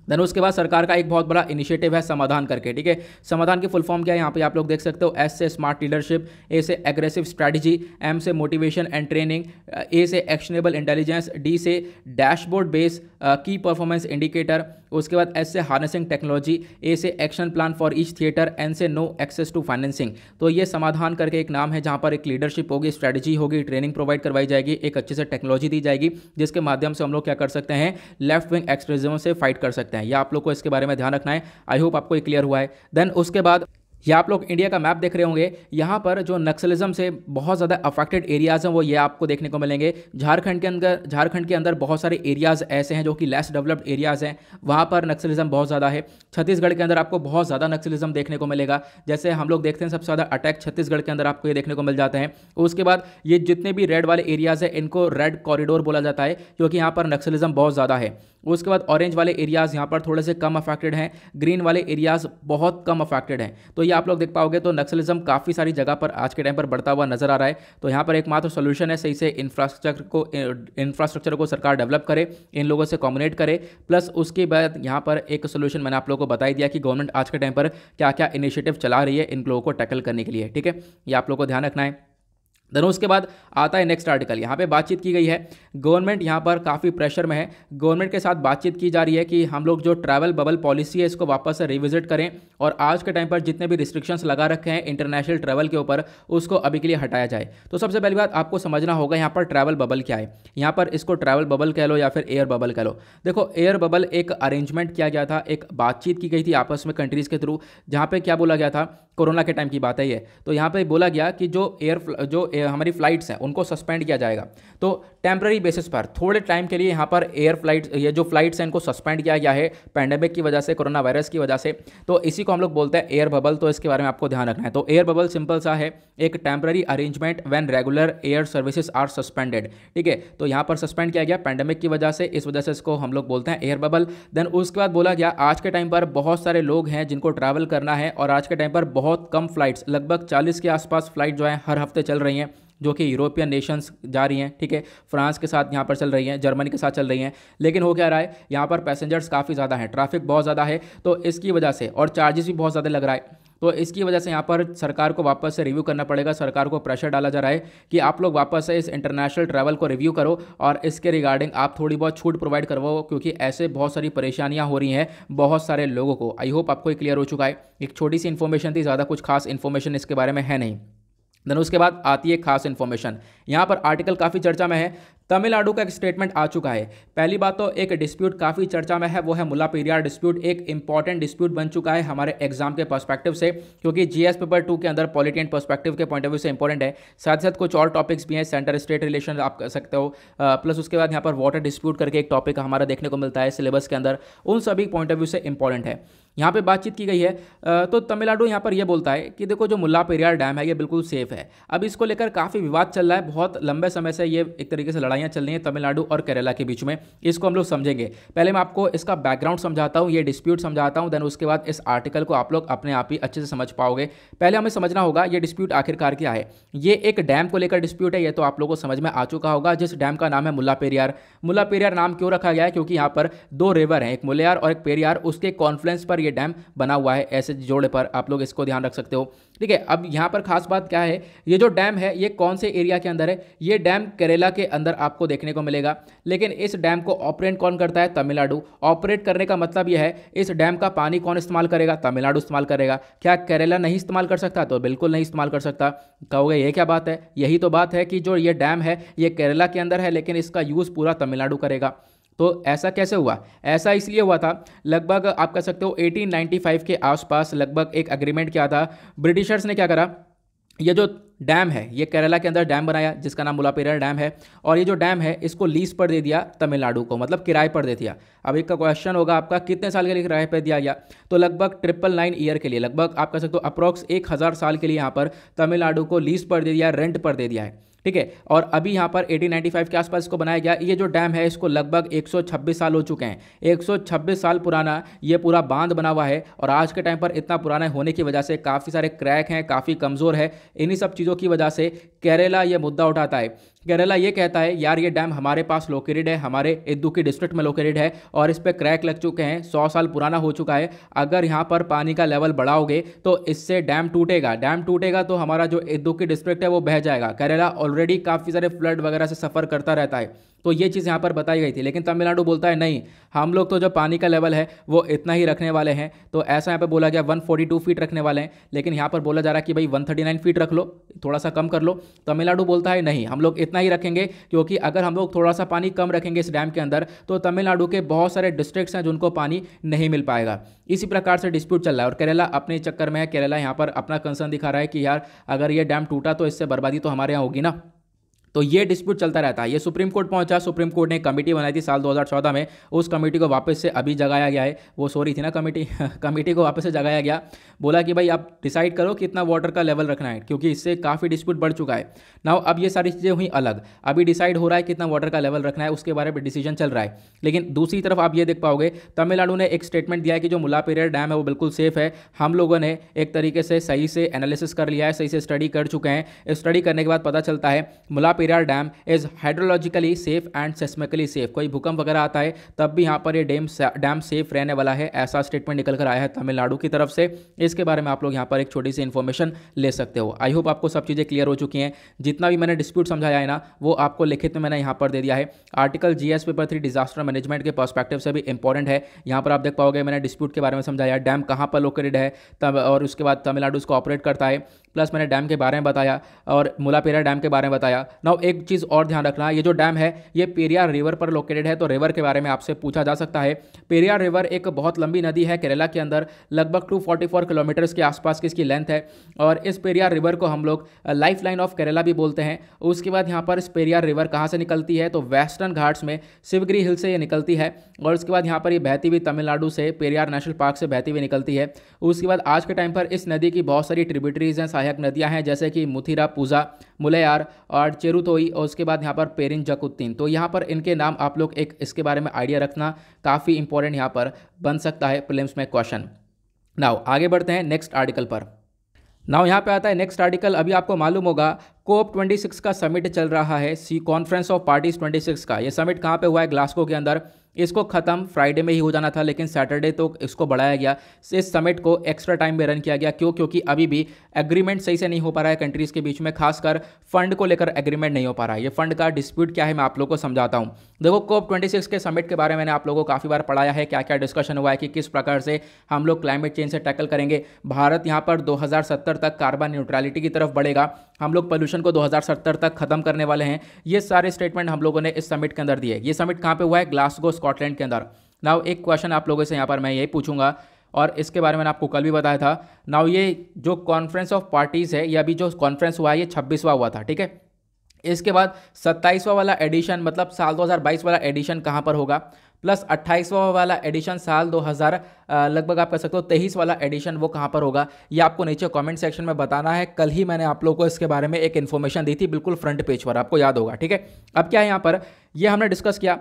देन उसके बाद सरकार का एक बहुत बड़ा इनिशिएटिव है समाधान करके ठीक है समाधान की फुल फॉर्म क्या है यहाँ पे आप लोग देख सकते हो एस से स्मार्ट लीडरशिप ए से एग्रेसिव स्ट्रेटजी एम से मोटिवेशन एंड ट्रेनिंग ए से एक्शनेबल इंटेलिजेंस डी से डैशबोर्ड बेस की परफॉर्मेंस इंडिकेटर उसके बाद एस से हार्नेसिंग टेक्नोलॉजी ए से action plan for each theatre N से नो एक्सेस टू फाइनेंसिंग तो ये समाधान करके एक नाम है जहाँ पर एक लीडरशिप होगी स्ट्रेटजी होगी ट्रेनिंग प्रोवाइड करवाई जाएगी एक अच्छे से टेक्नोलॉजी दी जाएगी जिसके माध्यम से हम लोग क्या कर सकते हैं लेफ्ट विंग एक्सट्रीजम से फाइट कर सकते हैं या आप लोग को इसके बारे में ध्यान रखना है आई होप आपको क्लियर हुआ है देन उसके बाद ये आप लोग इंडिया का मैप देख रहे होंगे यहाँ पर जो नक्सलिज्म से बहुत ज़्यादा अफेक्टेड एरियाज़ हैं वो ये आपको देखने को मिलेंगे झारखंड के अंदर झारखंड के अंदर बहुत सारे एरियाज़ ऐसे हैं जो कि लेस डेवलप्ड एरियाज़ हैं वहाँ पर नक्सलिज्म बहुत ज़्यादा है छत्तीसगढ़ के अंदर आपको बहुत ज़्यादा नक्सलिज्म देखने को मिलेगा जैसे हम लोग देखते हैं सबसे ज़्यादा अटैक छत्तीसगढ़ के अंदर आपको ये देखने को मिल जाता है उसके बाद ये जितने भी रेड वाले एरियाज़ हैं इनको रेड कॉरिडोर बोला जाता है क्योंकि यहाँ पर नक्सलिज्म बहुत ज़्यादा है उसके बाद ऑरेंज वाले एरियाज़ यहाँ पर थोड़े से कम अफेक्टेड हैं ग्रीन वाले एरियाज़ बहुत कम अफेक्टेड हैं तो ये आप लोग देख पाओगे तो नक्सलिज्म काफ़ी सारी जगह पर आज के टाइम पर बढ़ता हुआ नजर आ रहा है तो यहाँ पर एकमात्र सोल्यूशन है सही से इंफ्रास्ट्रक्चर को इंफ्रास्ट्रक्चर को सरकार डेवलप करे इन लोगों से कॉम्युनेट करे प्लस उसके बाद यहाँ पर एक सोल्यूशन मैंने आप लोगों को बताई दिया कि गवर्नमेंट आज के टाइम पर क्या क्या इनिशिएटिव चला रही है इन लोगों को टैकल करने के लिए ठीक है ये आप लोगों को ध्यान रखना है दोनों उसके बाद आता है नेक्स्ट आर्टिकल यहाँ पे बातचीत की गई है गवर्नमेंट यहाँ पर काफ़ी प्रेशर में है गवर्नमेंट के साथ बातचीत की जा रही है कि हम लोग जो ट्रैवल बबल पॉलिसी है इसको वापस से रिविजिट करें और आज के टाइम पर जितने भी रिस्ट्रिक्शंस लगा रखे हैं इंटरनेशनल ट्रैवल के ऊपर उसको अभी के लिए हटाया जाए तो सबसे पहली बात आपको समझना होगा यहाँ पर ट्रैवल बबल क्या है यहाँ पर इसको ट्रैवल बबल कह लो या फिर एयर बबल कह लो देखो एयर बबल एक अरेंजमेंट किया गया था एक बातचीत की गई थी आपस में कंट्रीज़ के थ्रू जहाँ पर क्या बोला गया था कोरोना के टाइम की बात है ये तो यहाँ पर बोला गया कि जो एयर जो हमारी फ्लाइट्स हैं उनको सस्पेंड किया जाएगा तो टेम्प्ररी बेसिस पर थोड़े टाइम के लिए यहाँ पर एयर फ्लाइट ये जो फ्लाइट्स हैं इनको सस्पेंड किया गया है पैंडेमिक की वजह से कोरोना वायरस की वजह से तो इसी को हम लोग बोलते हैं एयर बबल तो इसके बारे में आपको ध्यान रखना है तो एयर बबल सिंपल सा है एक temporary arrangement when regular air services are suspended ठीक है तो यहाँ पर सस्पेंड किया गया पैंडेमिक की वजह से इस वजह से इसको हम लोग बोलते हैं एयर बबल देन उसके बाद बोला गया आज के टाइम पर बहुत सारे लोग हैं जिनको ट्रैवल करना है और आज के टाइम पर बहुत कम फ्लाइट्स लगभग चालीस के आसपास फ्लाइट जो है हर हफ्ते चल रही है जो कि यूरोपियन नेशंस जा रही हैं ठीक है फ्रांस के साथ यहाँ पर चल रही हैं जर्मनी के साथ चल रही हैं लेकिन हो क्या रहा है यहाँ पर पैसेंजर्स काफ़ी ज़्यादा हैं ट्रैफिक बहुत ज़्यादा है तो इसकी वजह से और चार्जेस भी बहुत ज़्यादा लग रहा है तो इसकी वजह से यहाँ पर सरकार को वापस से रिव्यू करना पड़ेगा सरकार को प्रेशर डाला जा रहा है कि आप लोग वापस से इस इंटरनेशनल ट्रैवल को रिव्यू करो और इसके रिगार्डिंग आप थोड़ी बहुत छूट प्रोवाइड करवाओ क्योंकि ऐसे बहुत सारी परेशानियाँ हो रही हैं बहुत सारे लोगों को आई होप आपको क्लियर हो चुका है एक छोटी सी इन्फॉर्मेशन थी ज़्यादा कुछ खास इन्फॉर्मेशन इसके बारे में है नहीं देन उसके बाद आती है खास इन्फॉर्मेशन यहाँ पर आर्टिकल काफ़ी चर्चा में है तमिलनाडु का एक स्टेटमेंट आ चुका है पहली बात तो एक डिस्प्यूट काफ़ी चर्चा में है वो है मुला पेरियार डिस्प्यूट एक इंपॉर्टेंट डिस्प्यूट बन चुका है हमारे एग्जाम के पर्सपेक्टिव से क्योंकि जीएस पेपर टू के अंदर पॉलिटी एंड पर्सपेक्टिव के पॉइंट ऑफ व्यू से इंपॉर्टेंट है साथ साथ कुछ और टॉपिक्स भी हैं सेंटर स्टेट रिलेशन आप कर सकते हो प्लस उसके बाद यहाँ पर वाटर डिस्प्यूट करके एक टॉपिक हमारा देखने को मिलता है सिलेबस के अंदर उन सभी पॉइंट ऑफ व्यू से इंपॉर्टेंट है यहाँ पे बातचीत की गई है तो तमिलनाडु यहाँ पर यह बोलता है कि देखो जो मुल्ला पेरियार डैम है ये बिल्कुल सेफ है अब इसको लेकर काफ़ी विवाद चल रहा है बहुत लंबे समय से ये एक तरीके से लड़ाइयाँ चल रही हैं तमिलनाडु और केरला के बीच में इसको हम लोग समझेंगे पहले मैं आपको इसका बैकग्राउंड समझाता हूँ ये डिस्प्यूट समझाता हूँ देन उसके बाद इस आर्टिकल को आप लोग अपने आप ही अच्छे से समझ पाओगे पहले हमें समझना होगा ये डिस्प्यूट आखिरकार क्या है ये एक डैम को लेकर डिस्प्यूट है ये तो आप लोग को समझ में आ चुका होगा जिस डैम का नाम है मुला पेरियार मुला पेरियार नाम क्यों रखा गया है क्योंकि यहाँ पर दो रिवर हैं एक मुल्लियार और एक पेरियार उसके कॉन्फ्लेंस पर ये डैम बना हुआ है ऐसे जोड़े पर आप लोग इसको ध्यान रख सकते हो ठीक है अब यहाँ पर खास बात क्या है ये जो डैम है ये कौन से एरिया के अंदर है ये डैम केरला के अंदर आपको देखने को मिलेगा लेकिन इस डैम को ऑपरेट कौन करता है तमिलनाडु ऑपरेट करने का मतलब यह है इस डैम का पानी कौन इस्तेमाल करेगा तमिलनाडु इस्तेमाल करेगा क्या केरला नहीं इस्तेमाल कर सकता तो बिल्कुल नहीं इस्तेमाल कर सकता कहोगे ये क्या बात है यही तो बात है कि जो ये डैम है ये केरला के अंदर है लेकिन इसका यूज़ पूरा तमिलनाडु करेगा तो ऐसा कैसे हुआ ऐसा इसलिए हुआ था लगभग आप कह सकते हो 1895 के आसपास लगभग एक अग्रीमेंट क्या था ब्रिटिशर्स ने क्या करा ये जो डैम है ये केरला के अंदर डैम बनाया जिसका नाम मुलापेरा डैम है और ये जो डैम है इसको लीज पर दे दिया तमिलनाडु को मतलब किराए पर दे दिया अब एक का क्वेश्चन होगा आपका कितने साल के लिए किराए पर दिया गया तो लगभग ट्रिपल नाइन ईयर के लिए लगभग आप कह सकते हो अप्रॉक्स एक हज़ार साल के लिए यहाँ पर तमिलनाडु को लीज पर दे दिया रेंट पर दे दिया है ठीक है और अभी यहाँ पर 1895 के आसपास इसको बनाया गया ये जो डैम है इसको लगभग 126 साल हो चुके हैं 126 साल पुराना ये पूरा बांध बना हुआ है और आज के टाइम पर इतना पुराना होने की वजह से काफ़ी सारे क्रैक हैं काफ़ी कमज़ोर है इन्हीं सब चीज़ों की वजह से केरला ये मुद्दा उठाता है केरला ये कहता है यार ये डैम हमारे पास लोकेटेड है हमारे की डिस्ट्रिक्ट में लोकेटेड है और इस पर क्रैक लग चुके हैं सौ साल पुराना हो चुका है अगर यहाँ पर पानी का लेवल बढ़ाओगे तो इससे डैम टूटेगा डैम टूटेगा तो हमारा जो की डिस्ट्रिक्ट है वो बह जाएगा केरला ऑलरेडी काफ़ी सारे फ्लड वगैरह से सफ़र करता रहता है तो ये चीज़ यहाँ पर बताई गई थी लेकिन तमिलनाडु बोलता है नहीं हम लोग तो जो पानी का लेवल है वो इतना ही रखने वाले हैं तो ऐसा यहाँ पर बोला गया 142 फीट रखने वाले हैं लेकिन यहाँ पर बोला जा रहा है कि भाई 139 फीट रख लो थोड़ा सा कम कर लो तमिलनाडु बोलता है नहीं हम लोग इतना ही रखेंगे क्योंकि अगर हम लोग थोड़ा सा पानी कम रखेंगे इस डैम के अंदर तो तमिलनाडु के बहुत सारे डिस्ट्रिक्ट्स हैं जिनको पानी नहीं मिल पाएगा इसी प्रकार से डिस्प्यूट चल रहा है और केरला अपने चक्कर में है केरला यहाँ पर अपना कंसर्न दिखा रहा है कि यार अगर ये डैम टूटा तो इससे बर्बादी तो हमारे यहाँ होगी ना तो ये डिस्प्यूट चलता रहता है ये सुप्रीम कोर्ट पहुंचा सुप्रीम कोर्ट ने कमेटी बनाई थी साल 2014 में उस कमेटी को वापस से अभी जगाया गया है वो सॉरी थी ना कमेटी कमेटी *laughs* को वापस से जगाया गया बोला कि भाई आप डिसाइड करो कि इतना वाटर का लेवल रखना है क्योंकि इससे काफ़ी डिस्प्यूट बढ़ चुका है नाउ अब ये सारी चीज़ें हुई अलग अभी डिसाइड हो रहा है कितना वाटर का लेवल रखना है उसके बारे में डिसीजन चल रहा है लेकिन दूसरी तरफ आप ये देख पाओगे तमिलनाडु ने एक स्टेटमेंट दिया कि जो मुलापेरियर डैम है वो बिल्कुल सेफ है हम लोगों ने एक तरीके से सही से एनालिसिस कर लिया है सही से स्टडी कर चुके हैं स्टडी करने के बाद पता चलता है मुलापेरियर विरार dam is hydrologically safe and seismically safe कोई भूकंप वगैरह आता है तब भी यहाँ पर ये डैम डैम सेफ रहने वाला है ऐसा स्टेटमेंट निकल कर आया है तमिलनाडु की तरफ से इसके बारे में आप लोग यहाँ पर एक छोटी सी इन्फॉर्मेशन ले सकते हो आई होप आपको सब चीज़ें क्लियर हो चुकी हैं जितना भी मैंने डिस्प्यूट समझाया है ना वो आपको लिखित में मैंने यहाँ पर दे दिया है article G S paper three disaster management के परस्पेक्टिव से भी इंपॉर्टेंट है यहाँ पर आप देख पाओगे मैंने डिस्प्यूट के बारे में समझाया डैम कहाँ पर लोकेटेड है तब और उसके बाद तमिलनाडु उसको ऑपरेट करता है प्लस मैंने डैम के बारे में बताया और मुलापेरा डैम के बारे में बताया नाउ एक चीज़ और ध्यान रखना ये जो डैम है ये पेरियार रिवर पर लोकेटेड है तो रिवर के बारे में आपसे पूछा जा सकता है पेरियार रिवर एक बहुत लंबी नदी है केरला के अंदर लगभग टू फोर्टी फोर किलोमीटर्स के आसपास की इसकी लेंथ है और इस पेरियार रिवर को हम लोग लाइफ लाइन ऑफ केरला भी बोलते हैं उसके बाद यहाँ पर इस पेरियार रिवर कहाँ से निकलती है तो वेस्टर्न घाट्स में शिवगिरी हिल से ये निकलती है और उसके बाद यहाँ पर ये बहती हुई तमिलनाडु से पेरियार नेशनल पार्क से बहती हुई निकलती है उसके बाद आज के टाइम पर इस नदी की बहुत सारी ट्रिब्यूटरीज हैं सहायक नदियां हैं जैसे कि मुथिरा पूजा मुलैयार और चेरुतोई और उसके बाद यहाँ पर पेरिन जकुद्दीन तो यहाँ पर इनके नाम आप लोग एक इसके बारे में आइडिया रखना काफ़ी इंपॉर्टेंट यहाँ पर बन सकता है प्रिलिम्स में क्वेश्चन नाउ आगे बढ़ते हैं नेक्स्ट आर्टिकल पर नाउ यहाँ पे आता है नेक्स्ट आर्टिकल अभी आपको मालूम होगा कोप 26 का समिट चल रहा है सी कॉन्फ्रेंस ऑफ पार्टीज 26 का ये समिट कहाँ पे हुआ है ग्लास्को के अंदर इसको ख़त्म फ्राइडे में ही हो जाना था लेकिन सैटरडे तो इसको बढ़ाया गया इस समिट को एक्स्ट्रा टाइम में रन किया गया क्यों क्योंकि अभी भी एग्रीमेंट सही से नहीं हो पा रहा है कंट्रीज़ के बीच में खासकर फंड को लेकर एग्रीमेंट नहीं हो पा रहा है ये फंड का डिस्प्यूट क्या है मैं आप लोग को समझाता हूँ देखो कोप ट्वेंटी के समिट के बारे में मैंने आप लोगों को काफ़ी बार पढ़ाया है क्या क्या डिस्कशन हुआ है कि किस प्रकार से हम लोग क्लाइमेट चेंज से टैकल करेंगे भारत यहाँ पर दो तक कार्बन न्यूट्रलिटी की तरफ बढ़ेगा हम लोग पोल्यूशन को दो तक खत्म करने वाले हैं ये सारे स्टेटमेंट हम लोगों ने इस समिट के अंदर दिए ये समिट कहाँ पर हुआ है ग्लासगो स्कॉटलैंड के अंदर नाउ एक क्वेश्चन आप लोगों से यहाँ पर मैं यही पूछूंगा और इसके बारे में आपको कल भी बताया था नाउ ये जो कॉन्फ्रेंस ऑफ पार्टीज़ है ये अभी जो कॉन्फ्रेंस हुआ है ये छब्बीसवा हुआ था ठीक है इसके बाद सत्ताईसवा वाला एडिशन मतलब साल 2022 वाला एडिशन कहाँ पर होगा प्लस अट्ठाईसवा वाला एडिशन साल 2000 लगभग आप कह सकते हो तेईस वाला एडिशन वो कहाँ पर होगा ये आपको नीचे कमेंट सेक्शन में बताना है कल ही मैंने आप लोगों को इसके बारे में एक इन्फॉर्मेशन दी थी बिल्कुल फ्रंट पेज पर आपको याद होगा ठीक है अब क्या है यहाँ पर ये हमने डिस्कस किया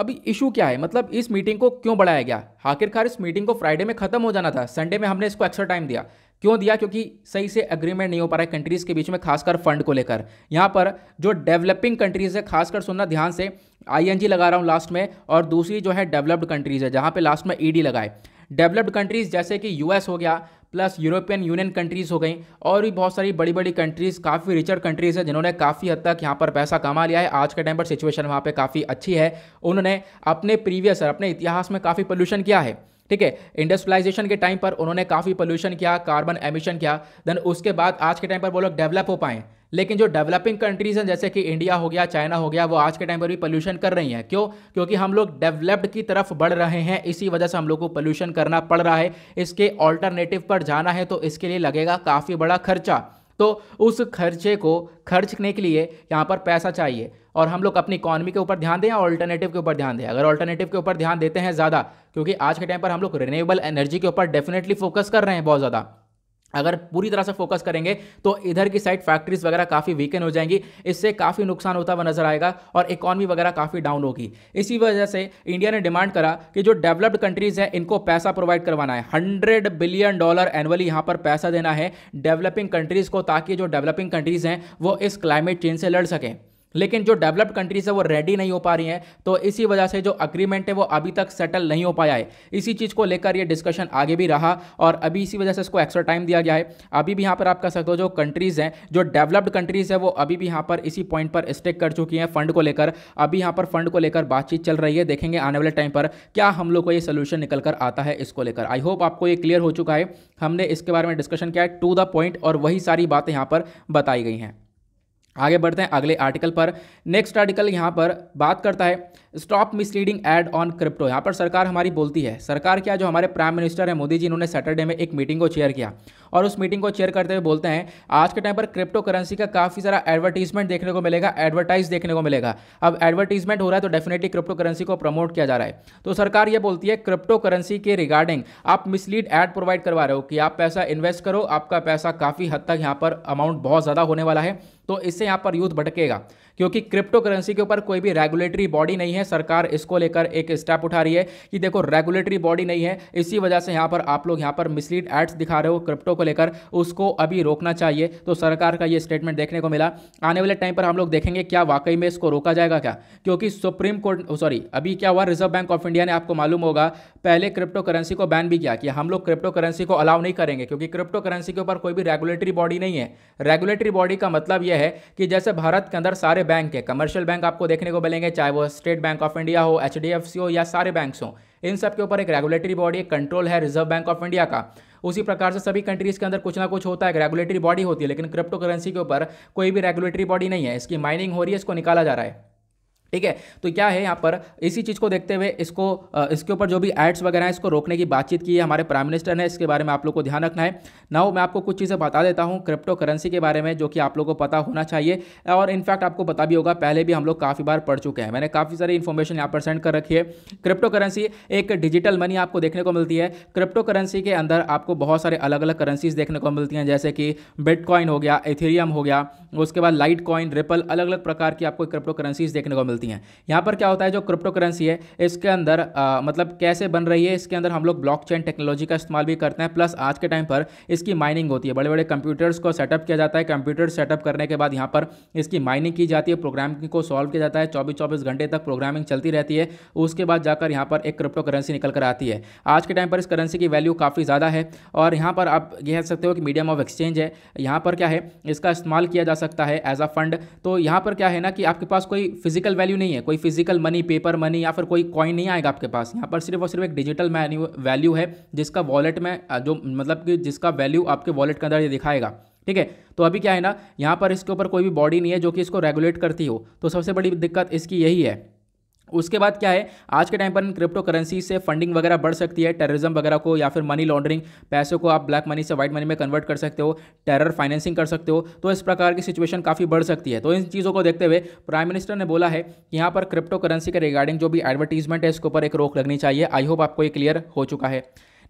अब इशू क्या है मतलब इस मीटिंग को क्यों बढ़ाया गया आखिरकार इस मीटिंग को फ्राइडे में खत्म हो जाना था संडे में हमने इसको एक्स्ट्रा टाइम दिया क्यों दिया क्योंकि सही से एग्रीमेंट नहीं हो पा रहा है कंट्रीज़ के बीच में खासकर फंड को लेकर यहाँ पर जो डेवलपिंग कंट्रीज़ है खासकर सुनना ध्यान से आईएनजी लगा रहा हूँ लास्ट में और दूसरी जो है डेवलप्ड कंट्रीज़ है जहाँ पे लास्ट में ईडी e लगाए डेवलप्ड कंट्रीज़ जैसे कि यूएस हो गया प्लस यूरोपियन यूनियन कंट्रीज़ हो गई और भी बहुत सारी बड़ी बड़ी कंट्रीज़ काफ़ी रिचर कंट्रीज़ हैं जिन्होंने काफ़ी हद तक यहाँ पर पैसा कमा लिया है आज के टाइम पर सिचुएशन वहाँ पर काफ़ी अच्छी है उन्होंने अपने प्रीवियस अपने इतिहास में काफ़ी पोल्यूशन किया है ठीक है इंडस्ट्रियलाइजेशन के टाइम पर उन्होंने काफ़ी पोल्यूशन किया कार्बन एमिशन किया देन उसके बाद आज के टाइम पर वो लोग डेवलप हो पाएँ लेकिन जो डेवलपिंग कंट्रीज़ हैं जैसे कि इंडिया हो गया चाइना हो गया वो आज के टाइम पर भी पोल्यूशन कर रही हैं क्यों क्योंकि हम लोग डेवलप्ड की तरफ बढ़ रहे हैं इसी वजह से हम लोग को पोल्यूशन करना पड़ रहा है इसके ऑल्टरनेटिव पर जाना है तो इसके लिए लगेगा काफ़ी बड़ा खर्चा तो उस खर्चे को खर्चने के लिए यहाँ पर पैसा चाहिए और हम लोग अपनी इकॉनमी के ऊपर ध्यान दें या ऑल्टरनेटिव के ऊपर ध्यान दें अगर ऑल्टरनेटिव के ऊपर ध्यान देते हैं ज़्यादा क्योंकि आज के टाइम पर हम लोग रिन्यूएबल एनर्जी के ऊपर डेफिनेटली फोकस कर रहे हैं बहुत ज़्यादा अगर पूरी तरह से फोकस करेंगे तो इधर की साइड फैक्ट्रीज वगैरह काफ़ी वीकेंड हो जाएंगी इससे काफ़ी नुकसान होता हुआ नजर आएगा और इकॉनमी वगैरह काफ़ी डाउन होगी इसी वजह से इंडिया ने डिमांड करा कि जो डेवलप्ड कंट्रीज़ हैं इनको पैसा प्रोवाइड करवाना है हंड्रेड बिलियन डॉलर एनुअली यहाँ पर पैसा देना है डेवलपिंग कंट्रीज़ को ताकि जो डेवलपिंग कंट्रीज़ हैं वो इस क्लाइमेट चेंज से लड़ सकें लेकिन जो डेवलप्ड कंट्रीज है वो रेडी नहीं हो पा रही हैं तो इसी वजह से जो अग्रीमेंट है वो अभी तक सेटल नहीं हो पाया है इसी चीज़ को लेकर ये डिस्कशन आगे भी रहा और अभी इसी वजह से इसको एक्स्ट्रा टाइम दिया गया है अभी भी यहाँ पर आप कह सकते हो जो कंट्रीज़ हैं जो डेवलप्ड कंट्रीज़ है वो अभी भी यहाँ पर इसी पॉइंट पर स्टेक कर चुकी हैं फंड को लेकर अभी यहाँ पर फंड को लेकर बातचीत चल रही है देखेंगे आने वाले टाइम पर क्या हम लोग को ये सोल्यूशन निकल कर आता है इसको लेकर आई होप आपको ये क्लियर हो चुका है हमने इसके बारे में डिस्कशन किया है टू द पॉइंट और वही सारी बातें यहाँ पर बताई गई हैं आगे बढ़ते हैं अगले आर्टिकल पर नेक्स्ट आर्टिकल यहाँ पर बात करता है stop misleading ad on crypto यहाँ पर सरकार हमारी बोलती है सरकार क्या जो हमारे प्राइम मिनिस्टर है मोदी जी इन्होंने सैटरडे में एक मीटिंग को चेयर किया और उस मीटिंग को चेयर करते हुए बोलते हैं आज के टाइम पर क्रिप्टो करेंसी का काफ़ी सारा एडवर्टीजमेंट देखने को मिलेगा एडवर्टाइज देखने को मिलेगा अब एडवर्टीजमेंट हो रहा है तो डेफिनेटली क्रिप्टो करेंसी को प्रमोट किया जा रहा है तो सरकार ये बोलती है क्रिप्टो करेंसी के रिगार्डिंग आप मिसलीड एड प्रोवाइड करवा रहे हो कि आप पैसा इन्वेस्ट करो आपका पैसा काफ़ी हद तक यहाँ पर अमाउंट बहुत ज़्यादा होने वाला है तो इससे यहाँ पर यूथ भटकेगा क्योंकि क्रिप्टो करेंसी के ऊपर कोई भी रेगुलेटरी बॉडी नहीं है है सरकार इसको लेकर एक स्टेप उठा रही है कि देखो रेगुलेटरी बॉडी नहीं है इसी वजह से यहाँ पर आप लोग यहाँ पर मिसलीड एड्स दिखा रहे हो क्रिप्टो को लेकर उसको अभी रोकना चाहिए तो सरकार का ये स्टेटमेंट देखने को मिला आने वाले टाइम पर हम लोग देखेंगे क्या वाकई में इसको रोका जाएगा क्या क्योंकि सुप्रीम कोर्ट सॉरी अभी क्या हुआ रिजर्व बैंक ऑफ इंडिया ने आपको मालूम होगा पहले क्रिप्टो करेंसी को बैन भी किया कि हम लोग क्रिप्टो करेंसी को अलाउ नहीं करेंगे क्योंकि क्रिप्टो करेंसी के ऊपर कोई भी रेगुलेटरी बॉडी नहीं है रेगुलेटरी बॉडी का मतलब यह है कि जैसे भारत के अंदर सारे बैंक है कमर्शियल बैंक आपको देखने को मिलेंगे चाहे वो State Bank Bank of India हो एच हो या सारे बैंक्स हो इन सब के ऊपर एक रेगुलेटरी बॉडी एक कंट्रोल है रिजर्व बैंक ऑफ इंडिया का उसी प्रकार से सभी कंट्रीज़ के अंदर कुछ ना कुछ होता है रेगुलेटरी बॉडी होती है लेकिन क्रिप्टो करेंसी के ऊपर कोई भी रेगुलेटरी बॉडी नहीं है इसकी माइनिंग हो रही है इसको निकाला जा रहा है ठीक है तो क्या है यहाँ पर इसी चीज़ को देखते हुए इसको इसके ऊपर जो भी एड्स वगैरह हैं इसको रोकने की बातचीत की है हमारे प्राइम मिनिस्टर ने इसके बारे में आप लोग को ध्यान रखना है ना मैं आपको कुछ चीज़ें बता देता हूँ क्रिप्टो करेंसी के बारे में जो कि आप लोग को पता होना चाहिए और इनफैक्ट आपको पता भी होगा पहले भी हम लोग काफ़ी बार पढ़ चुके हैं मैंने काफ़ी सारी इन्फॉर्मेशन यहाँ पर सेंड कर रखी है क्रिप्टो करेंसी एक डिजिटल मनी आपको देखने को मिलती है क्रिप्टो करेंसी के अंदर आपको बहुत सारे अलग अलग करेंसीज देखने को मिलती हैं जैसे कि बिटकॉइन हो गया एथेरियम हो गया उसके बाद लाइट कॉइन रिपल अलग अलग प्रकार की आपको क्रिप्टो करेंसीज देखने को मिलती चलती हैं यहाँ पर क्या होता है जो क्रिप्टो करेंसी है इसके अंदर आ, मतलब कैसे बन रही है इसके अंदर हम लोग ब्लॉकचेन टेक्नोलॉजी का इस्तेमाल भी करते हैं प्लस आज के टाइम पर इसकी माइनिंग होती है बड़े बड़े कंप्यूटर्स को सेटअप किया जाता है कंप्यूटर सेटअप करने के बाद यहाँ पर इसकी माइनिंग की जाती है प्रोग्रामिंग को सॉल्व किया जाता है चौबीस चौबीस घंटे तक प्रोग्रामिंग चलती रहती है उसके बाद जाकर यहाँ पर एक क्रिप्टो करेंसी निकल कर आती है आज के टाइम पर इस करेंसी की वैल्यू काफ़ी ज़्यादा है और यहाँ पर आप कह सकते हो कि मीडियम ऑफ एक्सचेंज है यहाँ पर क्या है इसका इस्तेमाल किया जा सकता है एज अ फंड तो यहाँ पर क्या है ना कि आपके पास कोई फिजिकल वैल्यू वैल्यू नहीं है कोई फिजिकल मनी पेपर मनी या फिर कोई कॉइन नहीं आएगा आपके पास यहाँ पर सिर्फ और सिर्फ एक डिजिटल वैल्यू है जिसका वॉलेट में जो मतलब कि जिसका वैल्यू आपके वॉलेट के अंदर ये दिखाएगा ठीक है तो अभी क्या है ना यहाँ पर इसके ऊपर कोई भी बॉडी नहीं है जो कि इसको रेगुलेट करती हो तो सबसे बड़ी दिक्कत इसकी यही है उसके बाद क्या है आज के टाइम पर क्रिप्टो करेंसी से फंडिंग वगैरह बढ़ सकती है टेररिज्म वगैरह को या फिर मनी लॉन्ड्रिंग पैसे को आप ब्लैक मनी से व्हाइट मनी में कन्वर्ट कर सकते हो टेरर फाइनेंसिंग कर सकते हो तो इस प्रकार की सिचुएशन काफ़ी बढ़ सकती है तो इन चीज़ों को देखते हुए प्राइम मिनिस्टर ने बोला है कि यहाँ पर क्रिप्टो करेंसी के रिगार्डिंग जो भी एडवर्टीजमेंट है इसके ऊपर एक रोक लगनी चाहिए आई होप आपको ये क्लियर हो चुका है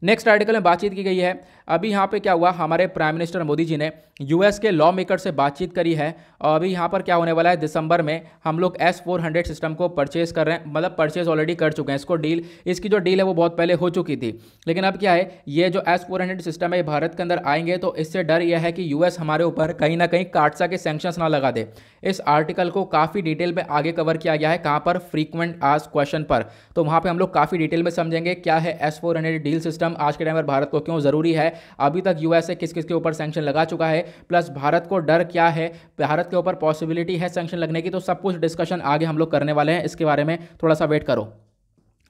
नेक्स्ट आर्टिकल में बातचीत की गई है अभी यहाँ पे क्या हुआ हमारे प्राइम मिनिस्टर मोदी जी ने यूएस के लॉ मेकर से बातचीत करी है और अभी यहाँ पर क्या होने वाला है दिसंबर में हम लोग एस फोर हंड्रेड सिस्टम को परचेज कर रहे हैं मतलब परचेज ऑलरेडी कर चुके हैं इसको डील इसकी जो डील है वो बहुत पहले हो चुकी थी लेकिन अब क्या है ये जो एस फोर हंड्रेड सिस्टम है भारत के अंदर आएंगे तो इससे डर यह है कि यूएस हमारे ऊपर कहीं ना कहीं काटसा के सेंक्शंस ना लगा दे इस आर्टिकल को काफ़ी डिटेल में आगे कवर किया गया है कहाँ पर फ्रीक्वेंट आज क्वेश्चन पर तो वहाँ पर हम लोग काफ़ी डिटेल में समझेंगे क्या है S four hundred deal system आज के टाइम पर भारत को क्यों ज़रूरी है अभी तक यूएसए किस किस के ऊपर सेंक्शन लगा चुका है प्लस भारत को डर क्या है भारत के ऊपर पॉसिबिलिटी है सेंक्शन लगने की तो सब कुछ डिस्कशन आगे हम लोग करने वाले हैं इसके बारे में थोड़ा सा वेट करो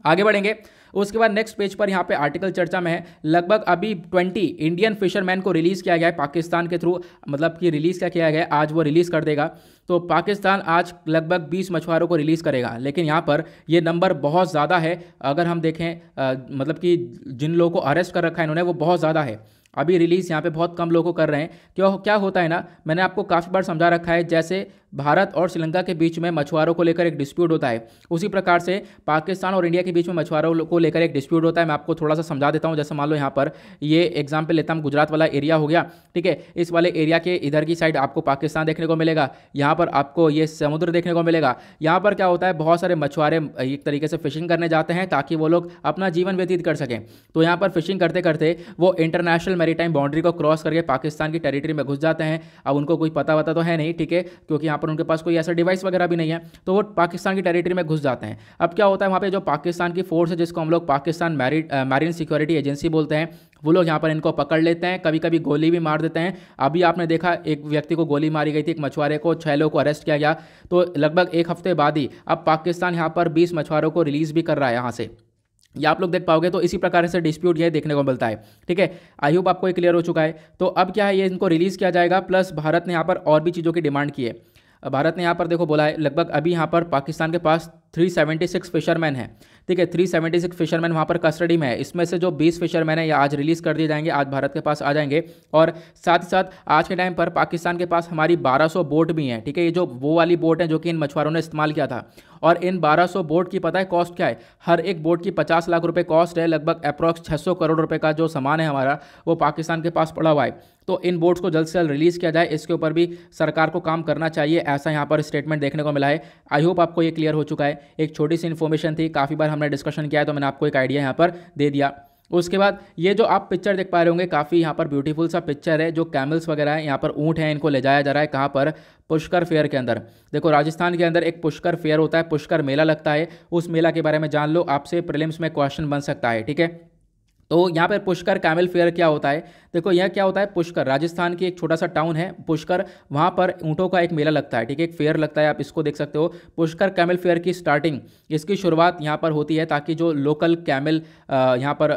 आगे बढ़ेंगे उसके बाद नेक्स्ट पेज पर यहाँ पे आर्टिकल चर्चा में है लगभग अभी 20 इंडियन फिशरमैन को रिलीज़ किया गया है पाकिस्तान के थ्रू मतलब कि रिलीज़ क्या किया गया है आज वो रिलीज़ कर देगा तो पाकिस्तान आज लगभग 20 मछुआरों को रिलीज़ करेगा लेकिन यहाँ पर ये नंबर बहुत ज़्यादा है अगर हम देखें आ, मतलब कि जिन लोगों को अरेस्ट कर रखा है इन्होंने वो बहुत ज़्यादा है अभी रिलीज़ यहाँ पे बहुत कम लोगों को कर रहे हैं क्यों क्या होता है ना मैंने आपको काफ़ी बार समझा रखा है जैसे भारत और श्रीलंका के बीच में मछुआरों को लेकर एक डिस्प्यूट होता है उसी प्रकार से पाकिस्तान और इंडिया के बीच में मछुआरों को लेकर एक डिस्प्यूट होता है मैं आपको थोड़ा सा समझा देता हूँ जैसे मान लो यहाँ पर ये एग्जाम्पल लेता हूँ गुजरात वाला एरिया हो गया ठीक है इस वाले एरिया के इधर की साइड आपको पाकिस्तान देखने को मिलेगा यहाँ पर आपको ये समुद्र देखने को मिलेगा यहाँ पर क्या होता है बहुत सारे मछुआरे एक तरीके से फिशिंग करने जाते हैं ताकि वो लोग अपना जीवन व्यतीत कर सकें तो यहाँ पर फिशिंग करते करते वो इंटरनेशनल मेरी बाउंड्री को क्रॉस करके पाकिस्तान की टेरिटरी में घुस जाते हैं अब उनको कोई पता वता तो है नहीं ठीक है क्योंकि यहाँ पर उनके पास कोई ऐसा डिवाइस वगैरह भी नहीं है तो वो पाकिस्तान की टेरिटरी में घुस जाते हैं अब क्या होता है वहाँ पर जो पाकिस्तान की फोर्स है जिसको हम लोग पाकिस्तान मैरिन सिक्योरिटी एजेंसी बोलते हैं वो लोग यहाँ पर इनको पकड़ लेते हैं कभी कभी गोली भी मार देते हैं अभी आपने देखा एक व्यक्ति को गोली मारी गई थी एक मछुआरे को छः लोगों को अरेस्ट किया गया तो लगभग एक हफ्ते बाद ही अब पाकिस्तान यहाँ पर बीस मछुआरों को रिलीज़ भी कर रहा है यहाँ से ये आप लोग देख पाओगे तो इसी प्रकार से डिस्प्यूट ये देखने को मिलता है ठीक है आई होप आपको ये क्लियर हो चुका है तो अब क्या है ये इनको रिलीज़ किया जाएगा प्लस भारत ने यहाँ पर और भी चीज़ों की डिमांड की है भारत ने यहाँ पर देखो बोला है लगभग अभी यहाँ पर पाकिस्तान के पास थ्री सेवेंटी सिक्स फिशरमैन है ठीक है थ्री सेवेंटी सिक्स फिशरमैन वहाँ पर कस्टडी में है इसमें से जो बीस फिशरमैन है ये आज रिलीज़ कर दिए जाएंगे आज भारत के पास आ जाएंगे और साथ ही साथ आज के टाइम पर पाकिस्तान के पास हमारी बारह सौ बोट भी हैं ठीक है ये जो वो वाली बोट हैं जो कि इन मछुआरों ने इस्तेमाल किया था और इन बारह सौ बोट की पता है कॉस्ट क्या है हर एक बोट की पचास लाख रुपये कॉस्ट है लगभग अप्रॉक्स छः सौ करोड़ रुपये का जो सामान है हमारा वो पाकिस्तान के पास पड़ा हुआ है तो इन बोट्स को जल्द से जल्द रिलीज़ किया जाए इसके ऊपर भी सरकार को काम करना चाहिए ऐसा यहाँ पर स्टेटमेंट देखने को मिला है आई होप आपको ये क्लियर हो चुका है एक छोटी सी इन्फॉर्मेशन थी काफ़ी बार हमने डिस्कशन किया है तो मैंने आपको एक आइडिया यहाँ पर दे दिया उसके बाद ये जो आप पिक्चर देख पा रहे होंगे काफ़ी यहाँ पर ब्यूटीफुल सा पिक्चर है जो कैमल्स वगैरह है यहाँ पर ऊँट हैं इनको ले जाया जा रहा है कहाँ पर पुष्कर फेयर के अंदर देखो राजस्थान के अंदर एक पुष्कर फेयर होता है पुष्कर मेला लगता है उस मेला के बारे में जान लो आपसे प्रिलिम्स में क्वेश्चन बन सकता है ठीक है तो यहाँ पर पुष्कर कैमल फेयर क्या होता है देखो यह क्या होता है पुष्कर राजस्थान की एक छोटा सा टाउन है पुष्कर वहाँ पर ऊँटों का एक मेला लगता है ठीक है एक फेयर लगता है आप इसको देख सकते हो पुष्कर कैमल फेयर की स्टार्टिंग इसकी शुरुआत यहाँ पर होती है ताकि जो लोकल कैमल यहाँ पर